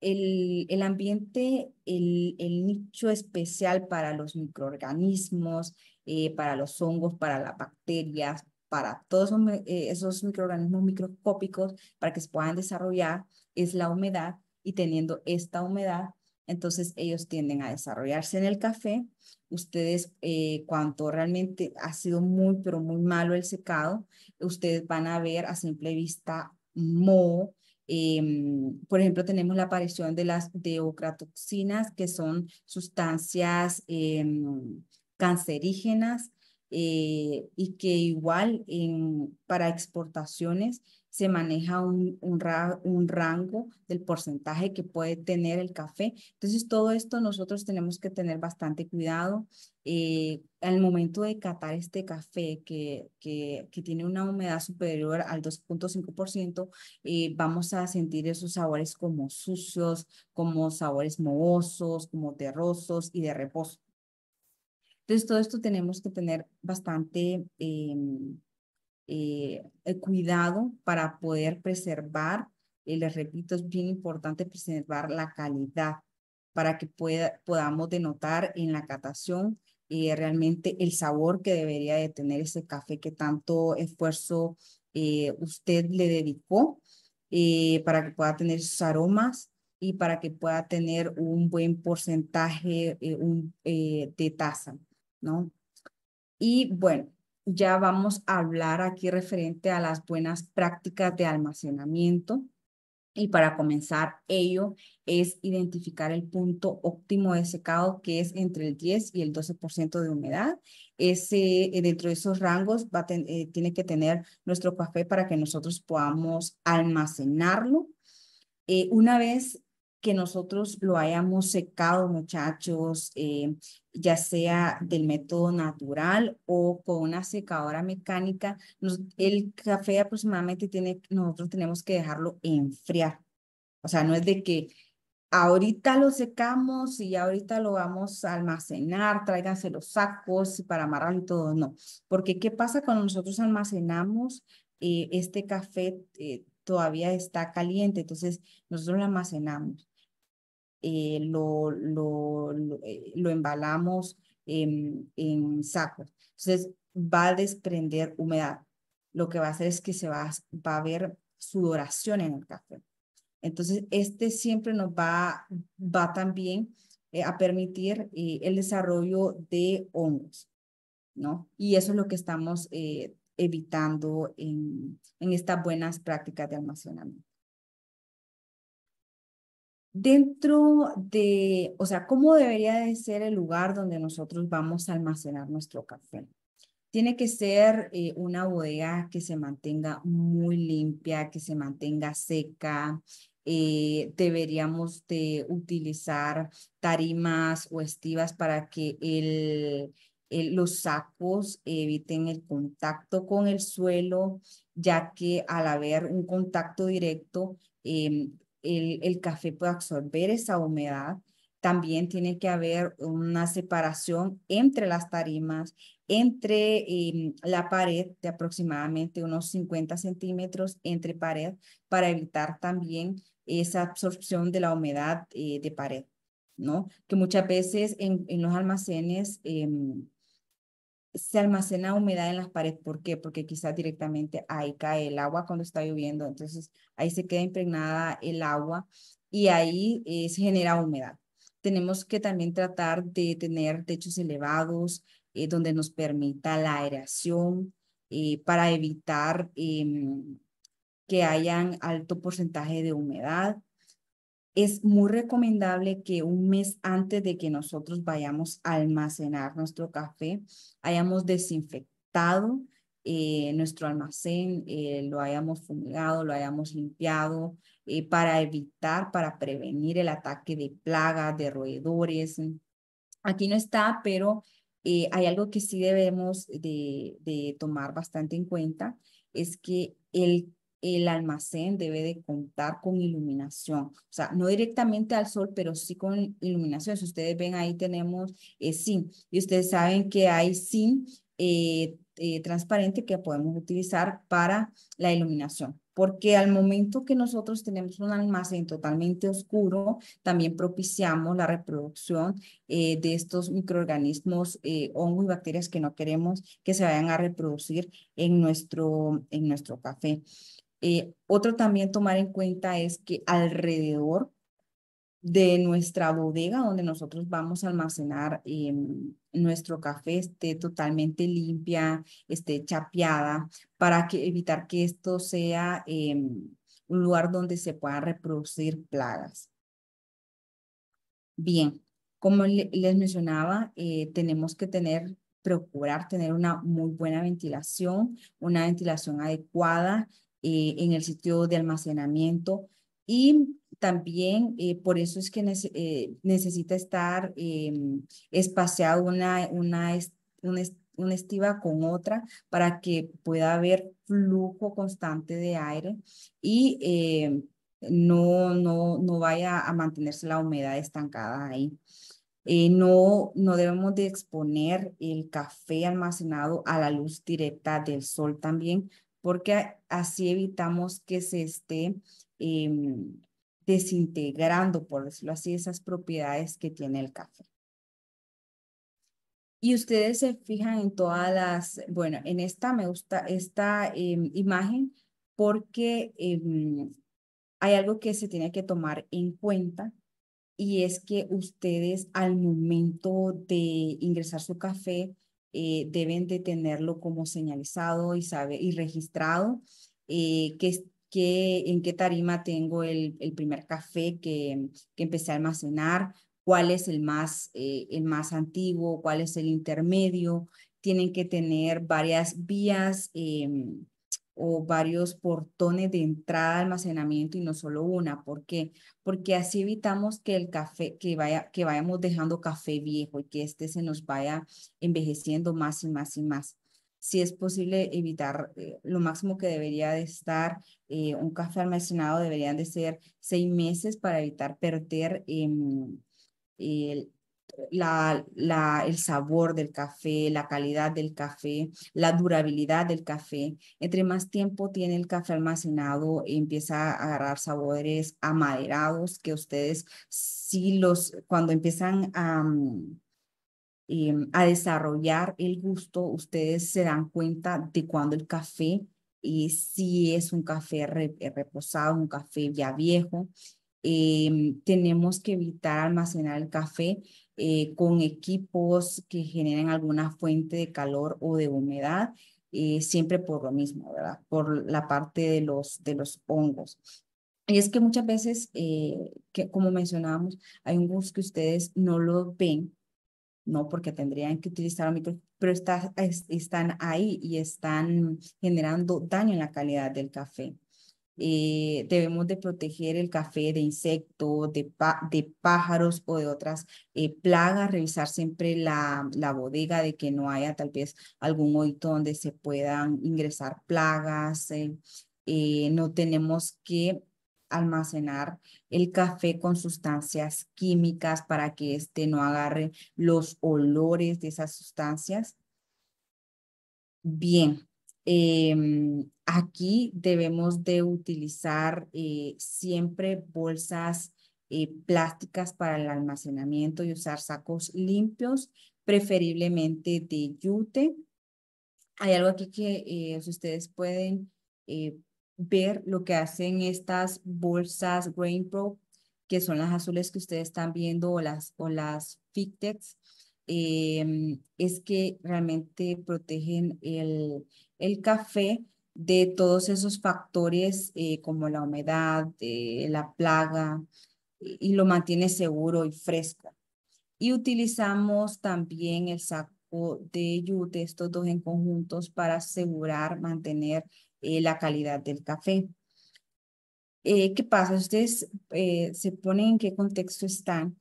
el, ambiente, el, nicho especial para los microorganismos, eh, para los hongos, para las bacterias, para todos esos, eh, esos microorganismos microscópicos, para que se puedan desarrollar, es la humedad. Y teniendo esta humedad, entonces ellos tienden a desarrollarse en el café. Ustedes, eh, cuanto realmente ha sido muy, pero muy malo el secado, ustedes van a ver a simple vista mo em, por ejemplo, tenemos la aparición de las deocratoxinas, que son sustancias em, cancerígenas eh, y que igual para exportaciones se maneja un, un, rango del porcentaje que puede tener el café. Entonces, todo esto nosotros tenemos que tener bastante cuidado eh, al momento de catar este café que, que, que tiene una humedad superior al 2.5%, eh, vamos a sentir esos sabores como sucios, como sabores mohosos, como terrosos y de reposo. Entonces, todo esto tenemos que tener bastante em, eh, el cuidado para poder preservar, y les repito, es bien importante preservar la calidad para que pueda, podamos denotar en la catación y eh, realmente el sabor que debería de tener ese café que tanto esfuerzo eh, usted le dedicó para que pueda tener sus aromas y para que pueda tener un buen porcentaje un, de taza, ¿no? Y bueno, ya vamos a hablar aquí referente a las buenas prácticas de almacenamiento. Y para comenzar ello es identificar el punto óptimo de secado que es entre el 10 y el 12% de humedad. Ese, eh, dentro de esos rangos va eh, tiene que tener nuestro café para que nosotros podamos almacenarlo. Eh, una vez que nosotros lo hayamos secado, muchachos, eh, ya sea del método natural o con una secadora mecánica. el café aproximadamente tiene, nosotros tenemos que dejarlo enfriar. O sea, no es de que ahorita lo secamos y ahorita lo vamos a almacenar, tráiganse los sacos para amarrarlo y todo, no. Porque ¿qué pasa cuando nosotros almacenamos eh, este café? Eh, todavía está caliente, entonces nosotros lo almacenamos. Eh, lo, lo, eh, lo, embalamos en, en sacos. Entonces va a desprender humedad. Lo que va a hacer es que se va, va a ver sudoración en el café. Entonces, este siempre nos va, va también eh, a permitir el desarrollo de hongos, ¿no? Y eso es lo que estamos evitando en, en estas buenas prácticas de almacenamiento dentro de, o sea, ¿cómo debería de ser el lugar donde nosotros vamos a almacenar nuestro café? Tiene que ser eh, una bodega que se mantenga muy limpia, que se mantenga seca. Eh, deberíamos de utilizar tarimas o estivas para que los sacos eviten el contacto con el suelo, ya que al haber un contacto directo, em, el, café puede absorber esa humedad. También tiene que haber una separación entre las tarimas, entre em, la pared de aproximadamente unos 50 centímetros entre pared para evitar también esa absorción de la humedad eh, de pared, ¿no? Que muchas veces en, los almacenes... Em, se almacena humedad en las paredes. ¿Por qué? Porque quizás directamente ahí cae el agua cuando está lloviendo, entonces ahí se queda impregnada el agua y ahí eh, se genera humedad. Tenemos que también tratar de tener techos elevados eh, donde nos permita la aireación eh, para evitar em, que haya alto porcentaje de humedad es muy recomendable que un mes antes de que nosotros vayamos a almacenar nuestro café, hayamos desinfectado eh, nuestro almacén, eh, lo hayamos fumigado, lo hayamos limpiado, eh, para evitar, para prevenir el ataque de plagas, de roedores. Aquí no está, pero hay algo que sí debemos de tomar bastante en cuenta, es que el el almacén debe de contar con iluminación, o sea, no directamente al sol, pero sí con iluminación. Si ustedes ven ahí tenemos eh, zinc y ustedes saben que hay zinc eh, eh, transparente que podemos utilizar para la iluminación. Porque al momento que nosotros tenemos un almacén totalmente oscuro, también propiciamos la reproducción eh, de estos microorganismos, hongos y bacterias que no queremos que se vayan a reproducir en nuestro, en nuestro café. Eh, otro también tomar en cuenta es que alrededor de nuestra bodega donde nosotros vamos a almacenar em, nuestro café esté totalmente limpia, esté chapeada, para que, evitar que esto sea em, un lugar donde se puedan reproducir plagas. Bien, como les mencionaba, eh, tenemos que tener, procurar tener una muy buena ventilación, una ventilación adecuada, eh, en el sitio de almacenamiento y también eh, por eso es que eh, necesita estar em, espaciado una, una, una, estiva con otra para que pueda haber flujo constante de aire y em, no, no, no vaya a mantenerse la humedad estancada ahí. no, no debemos de exponer el café almacenado a la luz directa del sol también, porque así evitamos que se esté em, desintegrando, por decirlo así, esas propiedades que tiene el café. Y ustedes se fijan en todas las, bueno, en esta me gusta esta em, imagen porque em, hay algo que se tiene que tomar en cuenta y es que ustedes al momento de ingresar su café eh, deben de tenerlo como señalizado y, sabe, y registrado, eh, que, que, en qué tarima tengo el, primer café que, empecé a almacenar, cuál es el más, eh, el más antiguo, cuál es el intermedio. Tienen que tener varias vías em, o varios portones de entrada, almacenamiento y no solo una. ¿Por qué? Porque así evitamos que el café, que, vaya, que vayamos dejando café viejo y que este se nos vaya envejeciendo más y más y más. Si es posible evitar eh, lo máximo que debería de estar, eh, un café almacenado deberían de ser seis meses para evitar perder em, el, la, el sabor del café, la calidad del café, la durabilidad del café. Entre más tiempo tiene el café almacenado, empieza a agarrar sabores amaderados que ustedes sí los, cuando empiezan a... Mm, eh, a desarrollar el gusto, ustedes se dan cuenta de cuando el café y si es un café reposado, un café ya viejo, Em, tenemos que evitar almacenar el café eh, con equipos que generen alguna fuente de calor o de humedad, eh, siempre por lo mismo, ¿verdad? Por la parte de los, de los hongos. Y es que muchas veces, eh, que, como mencionábamos, hay hongos que ustedes no lo ven, ¿no? Porque tendrían que utilizar un micro, pero están ahí y están generando daño en la calidad del café. Eh, debemos de proteger el café de insectos, de, pájaros o de otras eh, plagas, revisar siempre la, bodega de que no haya tal vez algún hoyo donde se puedan ingresar plagas. Eh, no tenemos que almacenar el café con sustancias químicas para que éste no agarre los olores de esas sustancias. Bien, Em, aquí debemos de utilizar eh, siempre bolsas eh, plásticas para el almacenamiento y usar sacos limpios, preferiblemente de yute. Hay algo aquí que eh, ustedes pueden ver lo que hacen estas bolsas Pro, que son las azules que ustedes están viendo o las, o las Fictex, em, es que realmente protegen el, el café de todos esos factores eh, como la humedad, eh, la plaga, y, lo mantiene seguro y fresco. Y utilizamos también el saco de yute, estos dos en conjuntos, para asegurar mantener eh, la calidad del café. ¿Qué pasa? Ustedes se ponen en qué contexto están.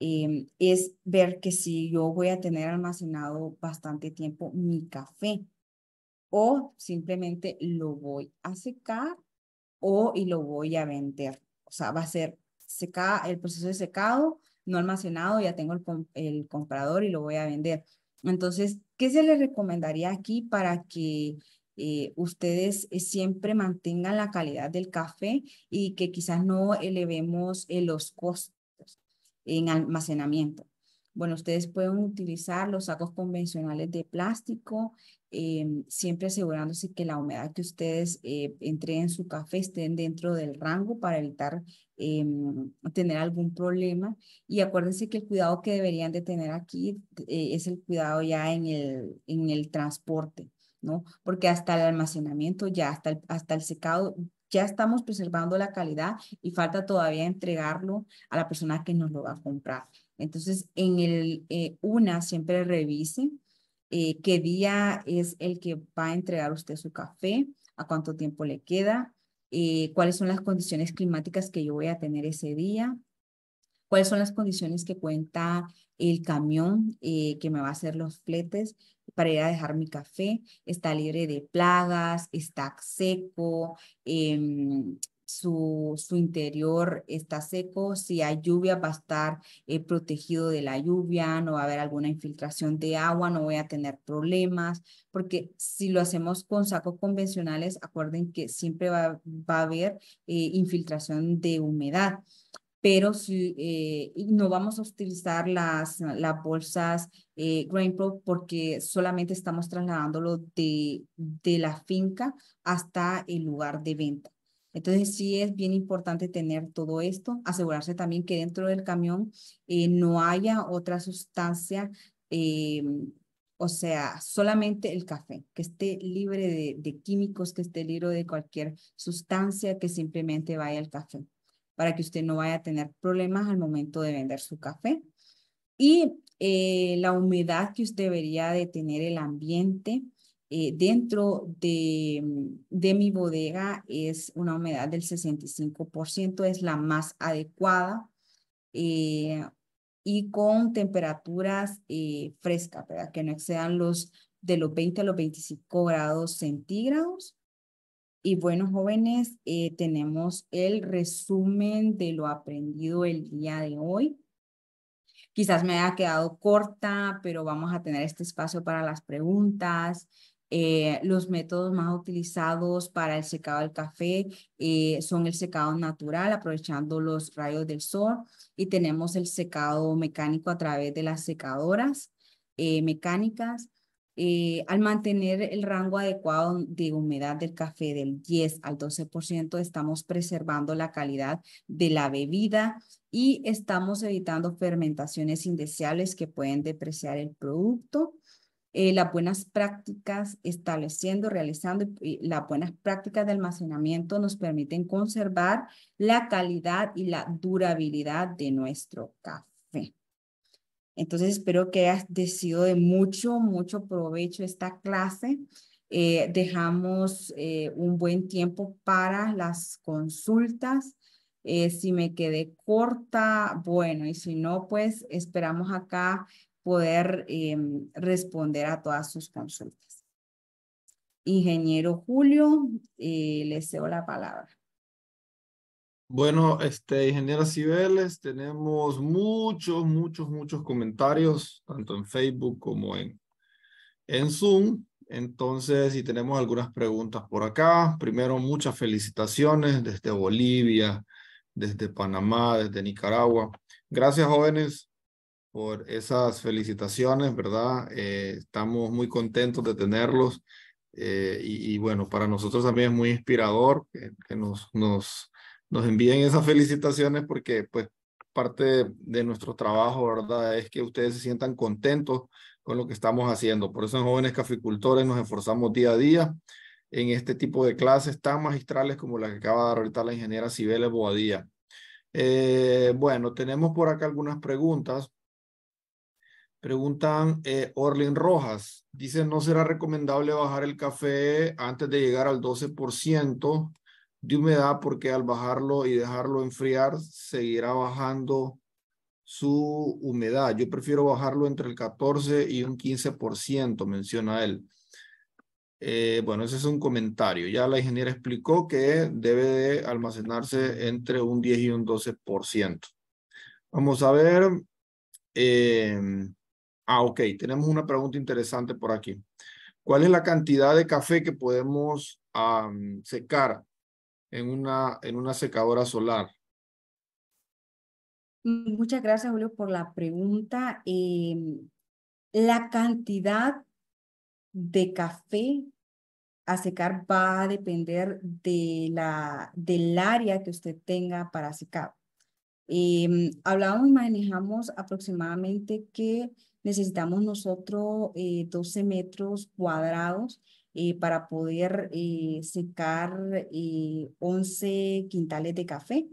Em, es ver que si yo voy a tener almacenado bastante tiempo mi café, o simplemente lo voy a secar o y lo voy a vender. O sea, va a ser el proceso de secado, no almacenado, ya tengo el, comprador y lo voy a vender. Entonces, ¿qué se le recomendaría aquí para que eh, ustedes siempre mantengan la calidad del café y que quizás no elevemos eh, los costos en almacenamiento? Bueno, ustedes pueden utilizar los sacos convencionales de plástico, em, siempre asegurándose que la humedad que ustedes eh, entreguen en su café estén dentro del rango para evitar em, tener algún problema. Y acuérdense que el cuidado que deberían de tener aquí eh, es el cuidado ya en el, en el transporte. ¿no? Porque hasta el almacenamiento, ya hasta el secado, ya estamos preservando la calidad y falta todavía entregarlo a la persona que nos lo va a comprar. Entonces, en el eh, una siempre revise eh, qué día es el que va a entregar usted su café, a cuánto tiempo le queda, eh, cuáles son las condiciones climáticas que yo voy a tener ese día, cuáles son las condiciones que cuenta el camión eh, que me va a hacer los fletes para ir a dejar mi café, está libre de plagas, está seco, em, su, su interior está seco, si hay lluvia va a estar eh, protegido de la lluvia, no va a haber alguna infiltración de agua, no voy a tener problemas, porque si lo hacemos con sacos convencionales, acuerden que siempre va, a haber eh, infiltración de humedad pero si, eh, no vamos a utilizar las, las bolsas eh, GrainPro porque solamente estamos trasladándolo de, de la finca hasta el lugar de venta. Entonces sí es bien importante tener todo esto, asegurarse también que dentro del camión eh, no haya otra sustancia, eh, o sea, solamente el café, que esté libre de, químicos, que esté libre de cualquier sustancia que simplemente vaya al café, para que usted no vaya a tener problemas al momento de vender su café. Y eh, la humedad que usted debería de tener el ambiente, eh, dentro de, mm, de, mi bodega es una humedad del 65%, es la más adecuada eh, y con temperaturas eh, frescas, que no excedan los de los 20 a los 25 grados centígrados. Y bueno, jóvenes, tenemos el resumen de lo aprendido el día de hoy. Quizás me haya quedado corta, pero vamos a tener este espacio para las preguntas eh, los métodos más utilizados para el secado del café eh, son el secado natural, aprovechando los rayos del sol, y tenemos el secado mecánico a través de las secadoras eh, mecánicas. al mantener el rango adecuado de humedad del café del 10 al 12%, estamos preservando la calidad de la bebida y estamos evitando fermentaciones indeseables que pueden depreciar el producto. Eh, las buenas prácticas, estableciendo, realizando las buenas prácticas de almacenamiento nos permiten conservar la calidad y la durabilidad de nuestro café. Entonces espero que hayas sido de mucho, mucho provecho esta clase. Eh, dejamos eh, un buen tiempo para las consultas. si me quedé corta, bueno, y si no, pues esperamos acá poder em, responder a todas sus consultas. Ingeniero Julio, eh, le cedo la palabra. Bueno, este, ingeniero Cibeles, tenemos muchos, muchos, muchos comentarios, tanto en Facebook como en, en Zoom. Entonces, si tenemos algunas preguntas por acá. Primero, muchas felicitaciones desde Bolivia, desde Panamá, desde Nicaragua. Gracias, jóvenes, por esas felicitaciones, ¿verdad? Eh, estamos muy contentos de tenerlos eh, y, bueno, para nosotros también es muy inspirador que, nos, nos, nos envíen esas felicitaciones porque pues parte de nuestro trabajo, ¿verdad? Es que ustedes se sientan contentos con lo que estamos haciendo. Por eso en Jóvenes Caficultores nos esforzamos día a día en este tipo de clases tan magistrales como la que acaba de dar ahorita la ingeniera Cibeles Boadía. Eh, bueno, tenemos por acá algunas preguntas. Preguntan eh, Orlin Rojas. Dice, ¿no será recomendable bajar el café antes de llegar al 12% de humedad? Porque al bajarlo y dejarlo enfriar, seguirá bajando su humedad. Yo prefiero bajarlo entre el 14 y un 15%, menciona él. Eh, bueno, ese es un comentario. Ya la ingeniera explicó que debe de almacenarse entre un 10 y un 12%. Vamos a ver. Eh, Ah, ok, tenemos una pregunta interesante por aquí. ¿Cuál es la cantidad de café que podemos secar en una, en una secadora solar? Muchas gracias, Julio, por la pregunta. Em, la cantidad de café a secar va a depender de la, del área que usted tenga para secar. Em, hablamos y manejamos aproximadamente que necesitamos nosotros 12 eh, metros cuadrados eh, para poder eh, secar 11 quintales de café.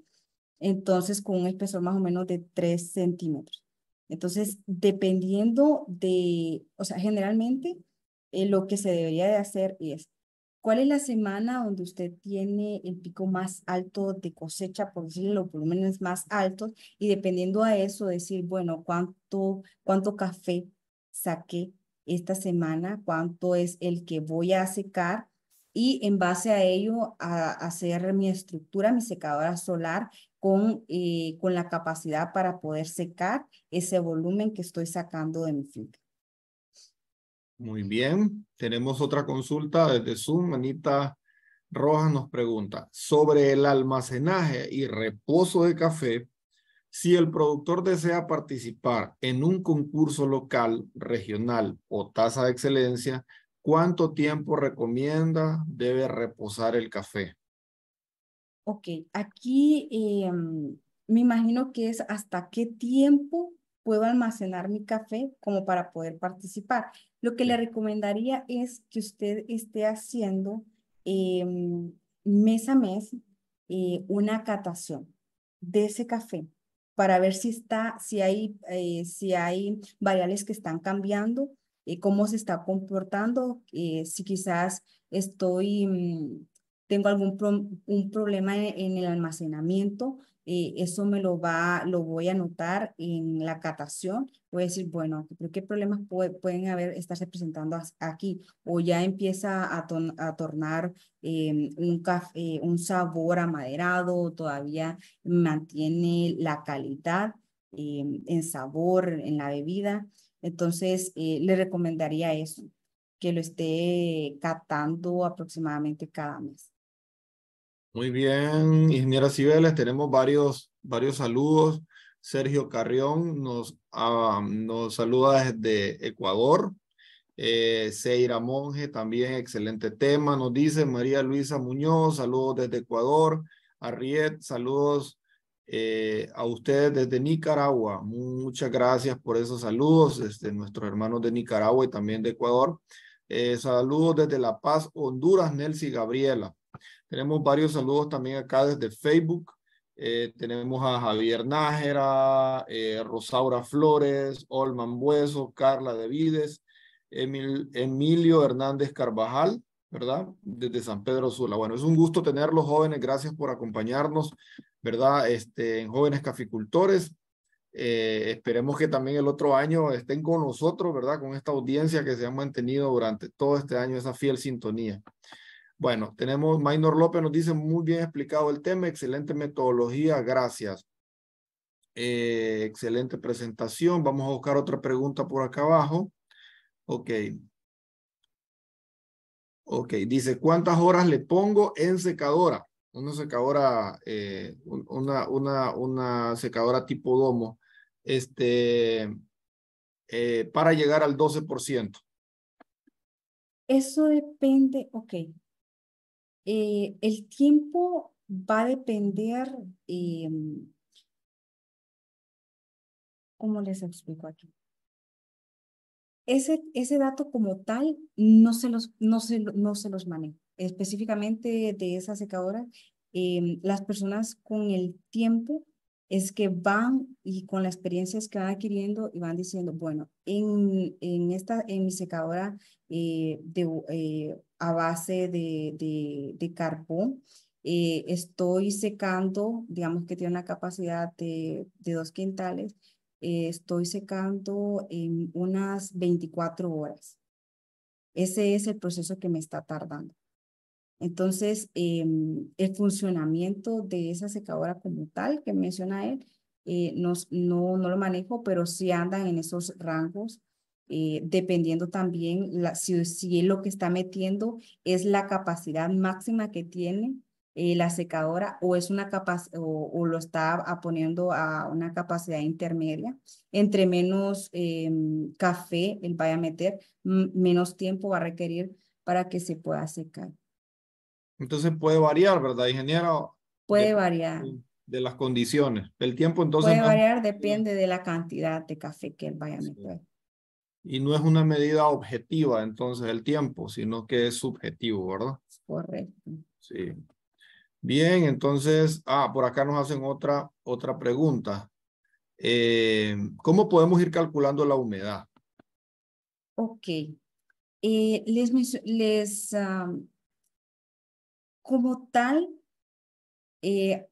Entonces, con un espesor más o menos de 3 centímetros. Entonces, dependiendo de, o sea, generalmente lo que se debería de hacer es ¿Cuál es la semana donde usted tiene el pico más alto de cosecha, por decirlo, los volúmenes más altos? Y dependiendo a eso, decir, bueno, ¿cuánto, cuánto café saqué esta semana? ¿Cuánto es el que voy a secar? Y en base a ello, a, hacer mi estructura, mi secadora solar, con, eh, con la capacidad para poder secar ese volumen que estoy sacando de mi finca. Muy bien, tenemos otra consulta desde Zoom. Anita Rojas nos pregunta sobre el almacenaje y reposo de café. Si el productor desea participar en un concurso local, regional o tasa de excelencia, ¿cuánto tiempo recomienda debe reposar el café? Ok, aquí em, me imagino que es hasta qué tiempo puedo almacenar mi café como para poder participar. Lo que le recomendaría es que usted esté haciendo em, mes a mes eh, una catación de ese café para ver si está, si hay, eh, si hay variables que están cambiando, eh, cómo se está comportando, si quizás estoy, mm, tengo algún un problema en el almacenamiento, eso me lo va, lo voy a anotar en la catación, voy a decir, bueno, ¿qué problemas pueden haber, estarse presentando aquí? O ya empieza a, tornar em, eh, un, sabor amaderado, todavía mantiene la calidad em, en sabor, en la bebida. Entonces, eh, le recomendaría eso, que lo esté catando aproximadamente cada mes. Muy bien, ingeniera Cibeles, tenemos varios, varios saludos. Sergio Carrión nos, ah, nos saluda desde Ecuador. Eh, Seira Monge, también excelente tema, nos dice María Luisa Muñoz, saludos desde Ecuador. Arriet, saludos eh, a ustedes desde Nicaragua. Muchas gracias por esos saludos, desde nuestros hermanos de Nicaragua y también de Ecuador. Eh, saludos desde La Paz, Honduras, y Gabriela. Tenemos varios saludos también acá desde Facebook. Eh, tenemos a Javier Nájera, eh, Rosaura Flores, Olman Bueso, Carla Devides, Emilio Hernández Carvajal, ¿verdad? Desde San Pedro Sula. Bueno, es un gusto tenerlos jóvenes. Gracias por acompañarnos, ¿verdad? Este, en Jóvenes Caficultores. Eh, esperemos que también el otro año estén con nosotros, ¿verdad? Con esta audiencia que se ha mantenido durante todo este año, esa fiel sintonía. Bueno, tenemos, Maynor López nos dice muy bien explicado el tema, excelente metodología, gracias. Eh, excelente presentación. Vamos a buscar otra pregunta por acá abajo. Ok. Ok, dice, ¿cuántas horas le pongo en secadora? Una secadora, eh, una, una, una secadora tipo domo, este, eh, para llegar al 12%. Eso depende, ok, eh, el tiempo va a depender, eh, ¿cómo les explico aquí? Ese, ese dato como tal no se los, no se, no se los Específicamente de esa secadora, em, las personas con el tiempo es que van y con las experiencias que van adquiriendo y van diciendo, bueno, en, en, esta, en mi secadora eh, de, eh, a base de, de, carbón. Eh, estoy secando, digamos que tiene una capacidad de, dos quintales, eh, estoy secando en unas 24 horas. Ese es el proceso que me está tardando. Entonces, em, el funcionamiento de esa secadora como tal que menciona él, eh, nos, no, no lo manejo, pero sí andan en esos rangos eh, dependiendo también si, lo que está metiendo es la capacidad máxima que tiene eh, la secadora o es una o, lo está poniendo a una capacidad intermedia. Entre menos em, café él vaya a meter, menos tiempo va a requerir para que se pueda secar. Entonces puede variar, ¿verdad, ingeniero? Puede variar. De las condiciones. El tiempo entonces. Puede variar, depende de la cantidad de café que él vaya a meter. Y no es una medida objetiva entonces el tiempo, sino que es subjetivo, ¿verdad? Correcto. Sí. Bien, entonces, ah, por acá nos hacen otra, otra pregunta. Eh, ¿Cómo podemos ir calculando la humedad? Ok. Eh, les, les como tal, eh,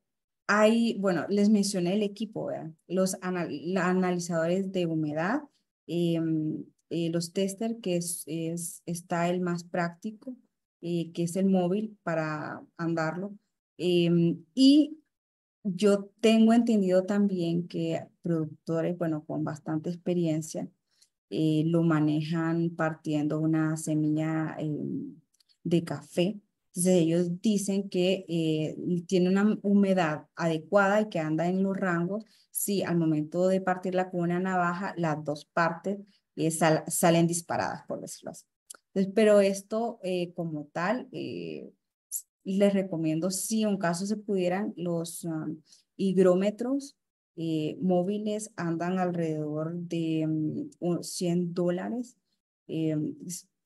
hay, bueno, les mencioné el equipo, los analizadores de humedad, Mm, los tester, que es, está el más práctico, que es el móvil para andarlo. Mm, y yo tengo entendido también que productores, bueno, con bastante experiencia, eh, lo manejan partiendo una semilla eh, de café entonces ellos dicen que eh, tiene una humedad adecuada y que anda en los rangos si al momento de partirla con una navaja las dos partes eh, salen disparadas, por decirlo así. Entonces, pero esto eh, como tal, les recomiendo si en caso se pudieran los ah, hidrómetros móviles andan alrededor de 100 mm, dólares. Eh,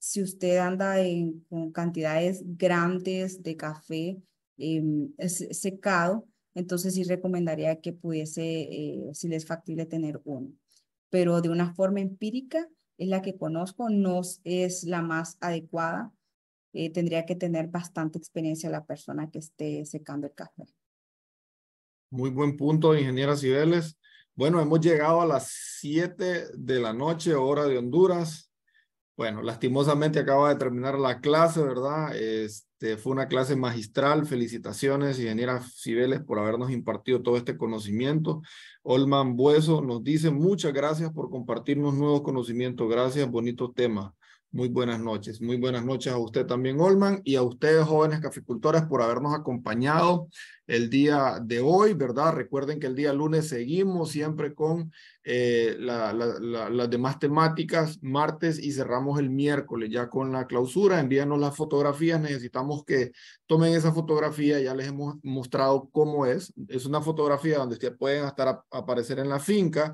si usted anda en, con cantidades grandes de café em, secado, entonces sí recomendaría que pudiese, eh, si le es factible, tener uno. Pero de una forma empírica, es la que conozco, no es la más adecuada. Eh, tendría que tener bastante experiencia la persona que esté secando el café. Muy buen punto, ingeniera Cibeles. Bueno, hemos llegado a las 7 de la noche, hora de Honduras. Bueno, lastimosamente acaba de terminar la clase, ¿verdad? Este, fue una clase magistral. Felicitaciones, ingeniera Cibeles, por habernos impartido todo este conocimiento. Olman Bueso nos dice, muchas gracias por compartirnos nuevos conocimientos. Gracias, bonito tema. Muy buenas noches. Muy buenas noches a usted también, Olman, y a ustedes, jóvenes caficultores, por habernos acompañado el día de hoy, ¿verdad? Recuerden que el día lunes seguimos siempre con eh, las demás temáticas, martes y cerramos el miércoles ya con la clausura. Envíenos las fotografías, necesitamos que tomen esa fotografía, ya les hemos mostrado cómo es. Es una fotografía donde ustedes pueden estar, aparecer en la finca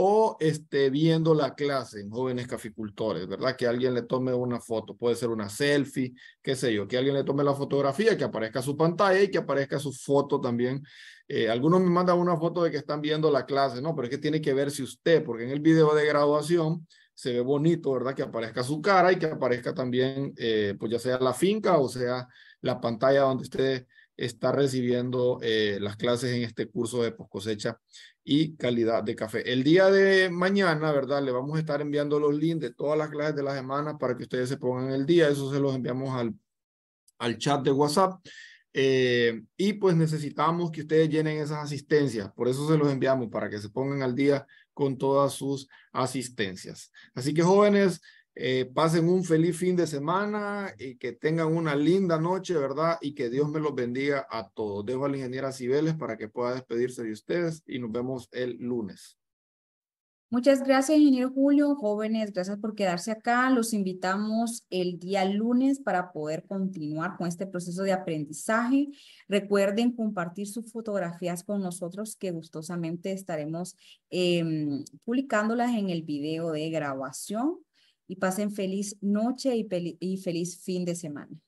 o esté viendo la clase en jóvenes caficultores, ¿verdad? Que alguien le tome una foto, puede ser una selfie, qué sé yo, que alguien le tome la fotografía, que aparezca su pantalla y que aparezca su foto también. Eh, algunos me mandan una foto de que están viendo la clase, no, pero es que tiene que ver si usted, porque en el video de graduación se ve bonito, ¿verdad? Que aparezca su cara y que aparezca también, eh, pues ya sea la finca o sea la pantalla donde usted está recibiendo eh, las clases en este curso de poscosecha y calidad de café. El día de mañana, ¿verdad? Le vamos a estar enviando los links de todas las clases de la semana para que ustedes se pongan el día. Eso se los enviamos al, al chat de WhatsApp. Eh, y pues necesitamos que ustedes llenen esas asistencias. Por eso se los enviamos, para que se pongan al día con todas sus asistencias. Así que jóvenes, eh, pasen un feliz fin de semana y que tengan una linda noche, ¿verdad? Y que Dios me los bendiga a todos. Dejo a la ingeniera Cibeles para que pueda despedirse de ustedes y nos vemos el lunes. Muchas gracias, ingeniero Julio. Jóvenes, gracias por quedarse acá. Los invitamos el día lunes para poder continuar con este proceso de aprendizaje. Recuerden compartir sus fotografías con nosotros que gustosamente estaremos em, publicándolas en el video de grabación y pasen feliz noche y, feliz fin de semana.